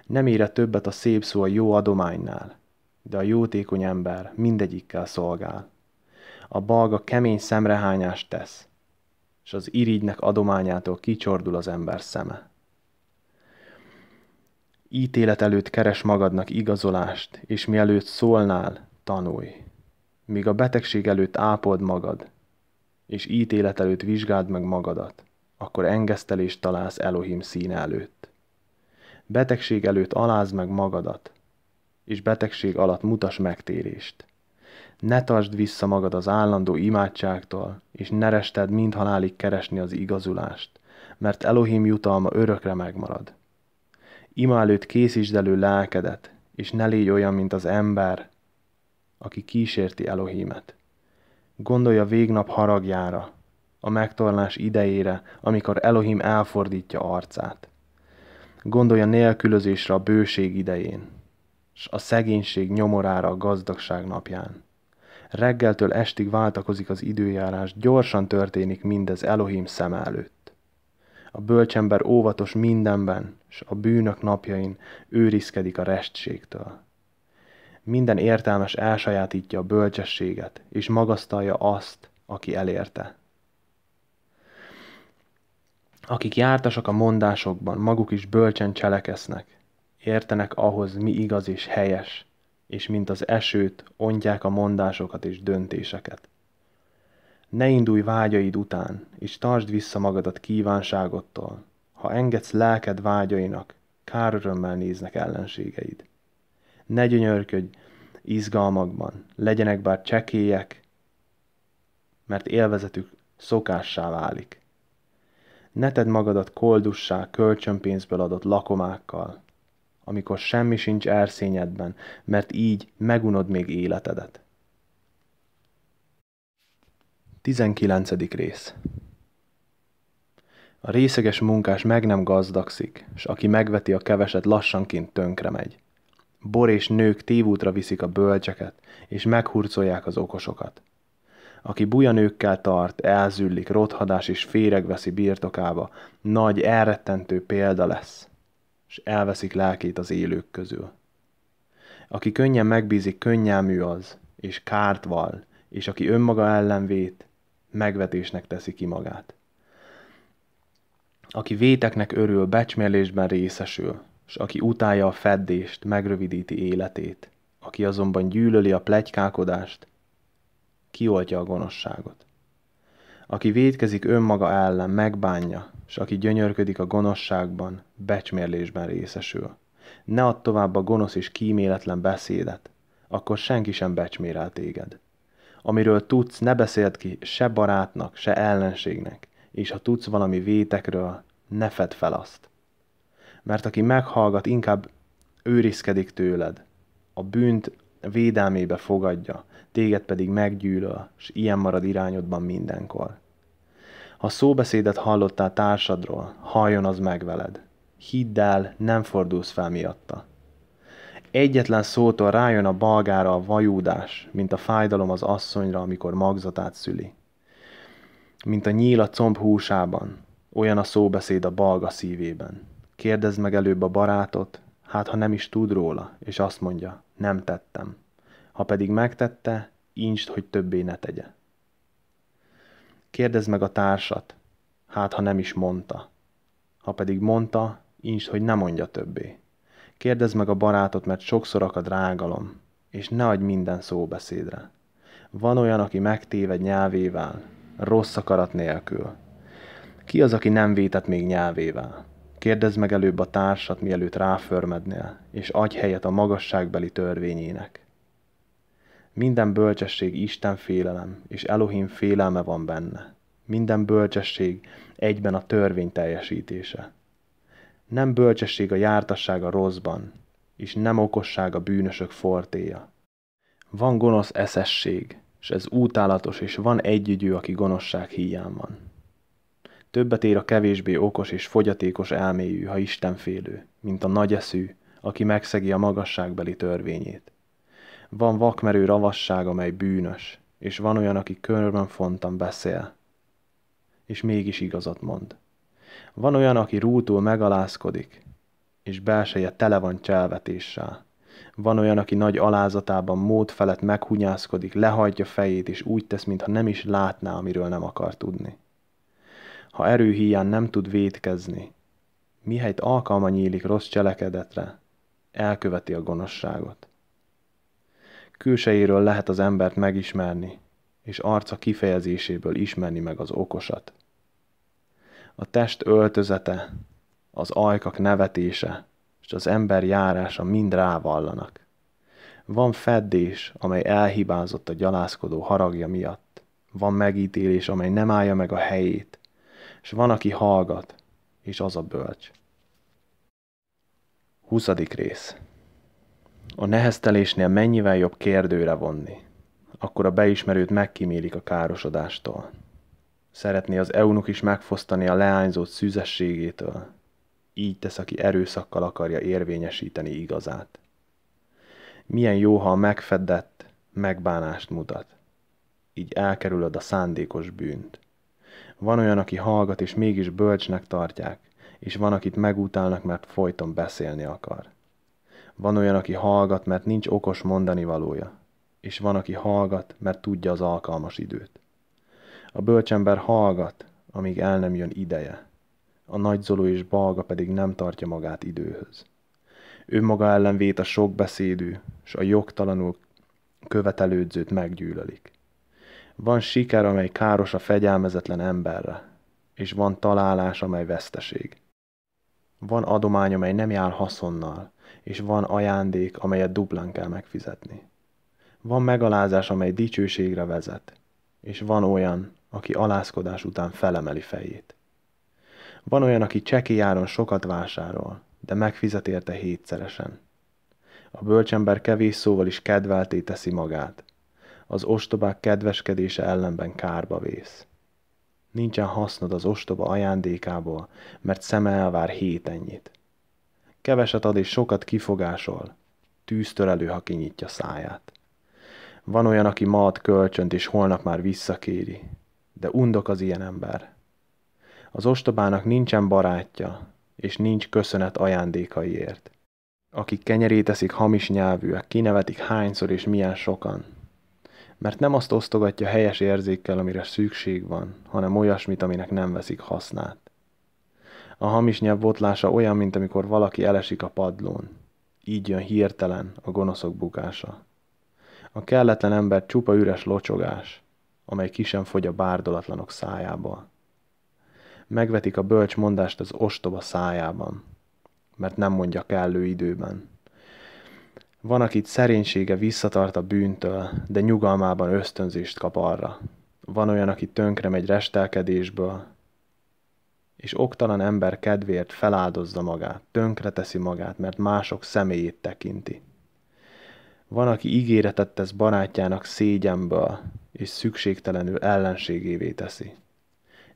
Nem ére többet a szép szó a jó adománynál, de a jótékony ember mindegyikkel szolgál. A balga kemény szemrehányást tesz, és az irigynek adományától kicsordul az ember szeme. Ítélet előtt keres magadnak igazolást, és mielőtt szólnál, tanulj. Míg a betegség előtt ápold magad, és ítélet előtt vizsgáld meg magadat, akkor engesztelést találsz Elohim színe előtt. Betegség előtt alázd meg magadat, és betegség alatt mutas megtérést. Ne tartsd vissza magad az állandó imádságtól, és ne rested mind halálig keresni az igazulást, mert Elohim jutalma örökre megmarad. Ima előtt készítsd elő lelkedet, és ne légy olyan, mint az ember, aki kísérti Elohimet. Gondolja végnap haragjára, a megtorlás idejére, amikor Elohim elfordítja arcát. Gondolja nélkülözésre a bőség idején, s a szegénység nyomorára a gazdagság napján. Reggeltől estig váltakozik az időjárás, gyorsan történik mindez Elohim szem előtt. A bölcsember óvatos mindenben, s a bűnök napjain őrizkedik a restségtől minden értelmes elsajátítja a bölcsességet, és magasztalja azt, aki elérte. Akik jártasak a mondásokban, maguk is bölcsen cselekesznek, értenek ahhoz, mi igaz és helyes, és mint az esőt, ontják a mondásokat és döntéseket. Ne indulj vágyaid után, és tartsd vissza magadat kívánságottól. Ha engedsz lelked vágyainak, kár örömmel néznek ellenségeid ne gyönyörködj izgalmakban, legyenek bár csekélyek, mert élvezetük szokássá válik. Ne tedd magadat koldussá, kölcsönpénzből adott lakomákkal, amikor semmi sincs erszényedben, mert így megunod még életedet. 19. rész A részeges munkás meg nem gazdagszik, s aki megveti a keveset, lassanként tönkre megy bor és nők tévútra viszik a bölcseket, és meghurcolják az okosokat. Aki bujanőkkel tart, elzüllik, rothadás és féreg veszi birtokába, nagy, elrettentő példa lesz, és elveszik lelkét az élők közül. Aki könnyen megbízik, könnyelmű az, és kárt val, és aki önmaga ellen vét, megvetésnek teszi ki magát. Aki véteknek örül, becsmélésben részesül, s aki utálja a feddést, megrövidíti életét, aki azonban gyűlöli a plegykákodást, kioltja a gonoszságot. Aki védkezik önmaga ellen, megbánja, s aki gyönyörködik a gonoszságban, becsmérlésben részesül. Ne add tovább a gonosz és kíméletlen beszédet, akkor senki sem becsmérel téged. Amiről tudsz, ne beszéld ki se barátnak, se ellenségnek, és ha tudsz valami vétekről, ne fedd fel azt mert aki meghallgat, inkább őrizkedik tőled. A bűnt védelmébe fogadja, téged pedig meggyűlöl, és ilyen marad irányodban mindenkor. Ha szóbeszédet hallottál társadról, halljon az meg veled. Hidd el, nem fordulsz fel miatta. Egyetlen szótól rájön a balgára a vajúdás, mint a fájdalom az asszonyra, amikor magzatát szüli. Mint a nyíl a comb húsában, olyan a szóbeszéd a balga szívében. Kérdezd meg előbb a barátot, hát ha nem is tud róla, és azt mondja, nem tettem. Ha pedig megtette, incsd, hogy többé ne tegye. Kérdezd meg a társat, hát ha nem is mondta. Ha pedig mondta, incsd, hogy ne mondja többé. Kérdezd meg a barátot, mert sokszor akad rágalom, és ne adj minden szóbeszédre. Van olyan, aki megtéved nyelvével, rossz akarat nélkül. Ki az, aki nem vétett még nyelvével? Kérdezd meg előbb a társat, mielőtt ráförmednél, és adj helyet a magasságbeli törvényének. Minden bölcsesség Isten félelem, és Elohim félelme van benne. Minden bölcsesség egyben a törvény teljesítése. Nem bölcsesség a jártasság a rosszban, és nem okosság a bűnösök fortéja. Van gonosz eszesség, és ez útálatos, és van együgyű, aki gonoszság híján van. Többet ér a kevésbé okos és fogyatékos elméjű, ha istenfélő, mint a eszű, aki megszegi a magasságbeli törvényét. Van vakmerő ravasság, amely bűnös, és van olyan, aki körben fontan beszél, és mégis igazat mond. Van olyan, aki rútól megalázkodik, és belseje tele van cselvetéssel. Van olyan, aki nagy alázatában mód felett meghunyászkodik, lehagyja fejét, és úgy tesz, mintha nem is látná, amiről nem akar tudni ha erőhíján nem tud védkezni. Mihelyt alkalma nyílik rossz cselekedetre, elköveti a gonoszságot. Külsejéről lehet az embert megismerni, és arca kifejezéséből ismerni meg az okosat. A test öltözete, az ajkak nevetése és az ember járása mind rávallanak. Van feddés, amely elhibázott a gyalászkodó haragja miatt. Van megítélés, amely nem állja meg a helyét, és van, aki hallgat, és az a bölcs. 20. rész A neheztelésnél mennyivel jobb kérdőre vonni, akkor a beismerőt megkímélik a károsodástól. Szeretné az eunuk is megfosztani a leányzott szűzességétől, így tesz, aki erőszakkal akarja érvényesíteni igazát. Milyen jó, ha a megfedett megbánást mutat. Így elkerülöd a szándékos bűnt. Van olyan, aki hallgat, és mégis bölcsnek tartják, és van, akit megutálnak, mert folyton beszélni akar. Van olyan, aki hallgat, mert nincs okos mondani valója, és van, aki hallgat, mert tudja az alkalmas időt. A bölcsember hallgat, amíg el nem jön ideje. A nagyzoló és balga pedig nem tartja magát időhöz. Ő maga ellen vét a sok beszédű, s a jogtalanul követelődzőt meggyűlölik. Van siker, amely káros a fegyelmezetlen emberre, és van találás, amely veszteség. Van adomány, amely nem jár haszonnal, és van ajándék, amelyet duplán kell megfizetni. Van megalázás, amely dicsőségre vezet, és van olyan, aki alázkodás után felemeli fejét. Van olyan, aki csekiáron sokat vásárol, de megfizet érte hétszeresen. A bölcsember kevés szóval is kedvelté teszi magát, az ostobák kedveskedése ellenben kárba vész. Nincsen hasznod az ostoba ajándékából, mert szeme elvár hét ennyit. Keveset ad és sokat kifogásol, elő, ha kinyitja száját. Van olyan, aki ma ad kölcsönt, és holnap már visszakéri, de undok az ilyen ember. Az ostobának nincsen barátja, és nincs köszönet ajándékaiért. Akik kenyerét eszik hamis nyelvűek, kinevetik hányszor és milyen sokan, mert nem azt osztogatja helyes érzékkel, amire szükség van, hanem olyasmit, aminek nem veszik hasznát. A hamis nyelv botlása olyan, mint amikor valaki elesik a padlón. Így jön hirtelen a gonoszok bukása. A kelletlen ember csupa üres locsogás, amely ki sem fogy a bárdolatlanok szájából. Megvetik a bölcs mondást az ostoba szájában, mert nem mondja kellő időben. Van, akit szerénysége visszatart a bűntől, de nyugalmában ösztönzést kap arra. Van olyan, aki tönkre megy restelkedésből, és oktalan ember kedvéért feláldozza magát, Tönkre teszi magát, mert mások személyét tekinti. Van, aki ígéretet tesz barátjának szégyenből, és szükségtelenül ellenségévé teszi.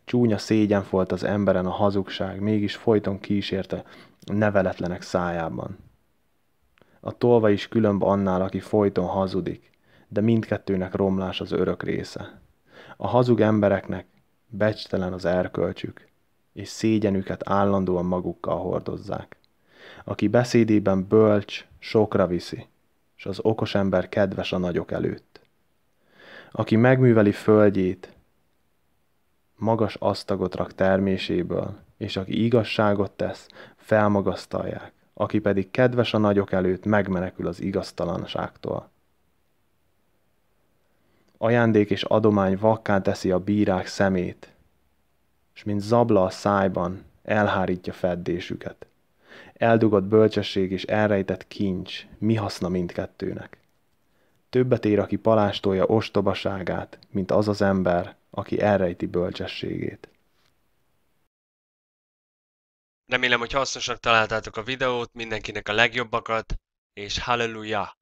Csúnya szégyen volt az emberen a hazugság, mégis folyton kísérte neveletlenek szájában. A tolva is különb annál, aki folyton hazudik, de mindkettőnek romlás az örök része. A hazug embereknek becstelen az erkölcsük, és szégyenüket állandóan magukkal hordozzák. Aki beszédében bölcs, sokra viszi, és az okos ember kedves a nagyok előtt. Aki megműveli földjét, magas asztagot rak terméséből, és aki igazságot tesz, felmagasztalják aki pedig kedves a nagyok előtt megmenekül az igaztalanságtól. Ajándék és adomány vakká teszi a bírák szemét, és mint zabla a szájban elhárítja feddésüket. Eldugott bölcsesség és elrejtett kincs, mi haszna mindkettőnek? Többet ér, aki palástolja ostobaságát, mint az az ember, aki elrejti bölcsességét. Remélem, hogy hasznosnak találtátok a videót, mindenkinek a legjobbakat, és halleluja!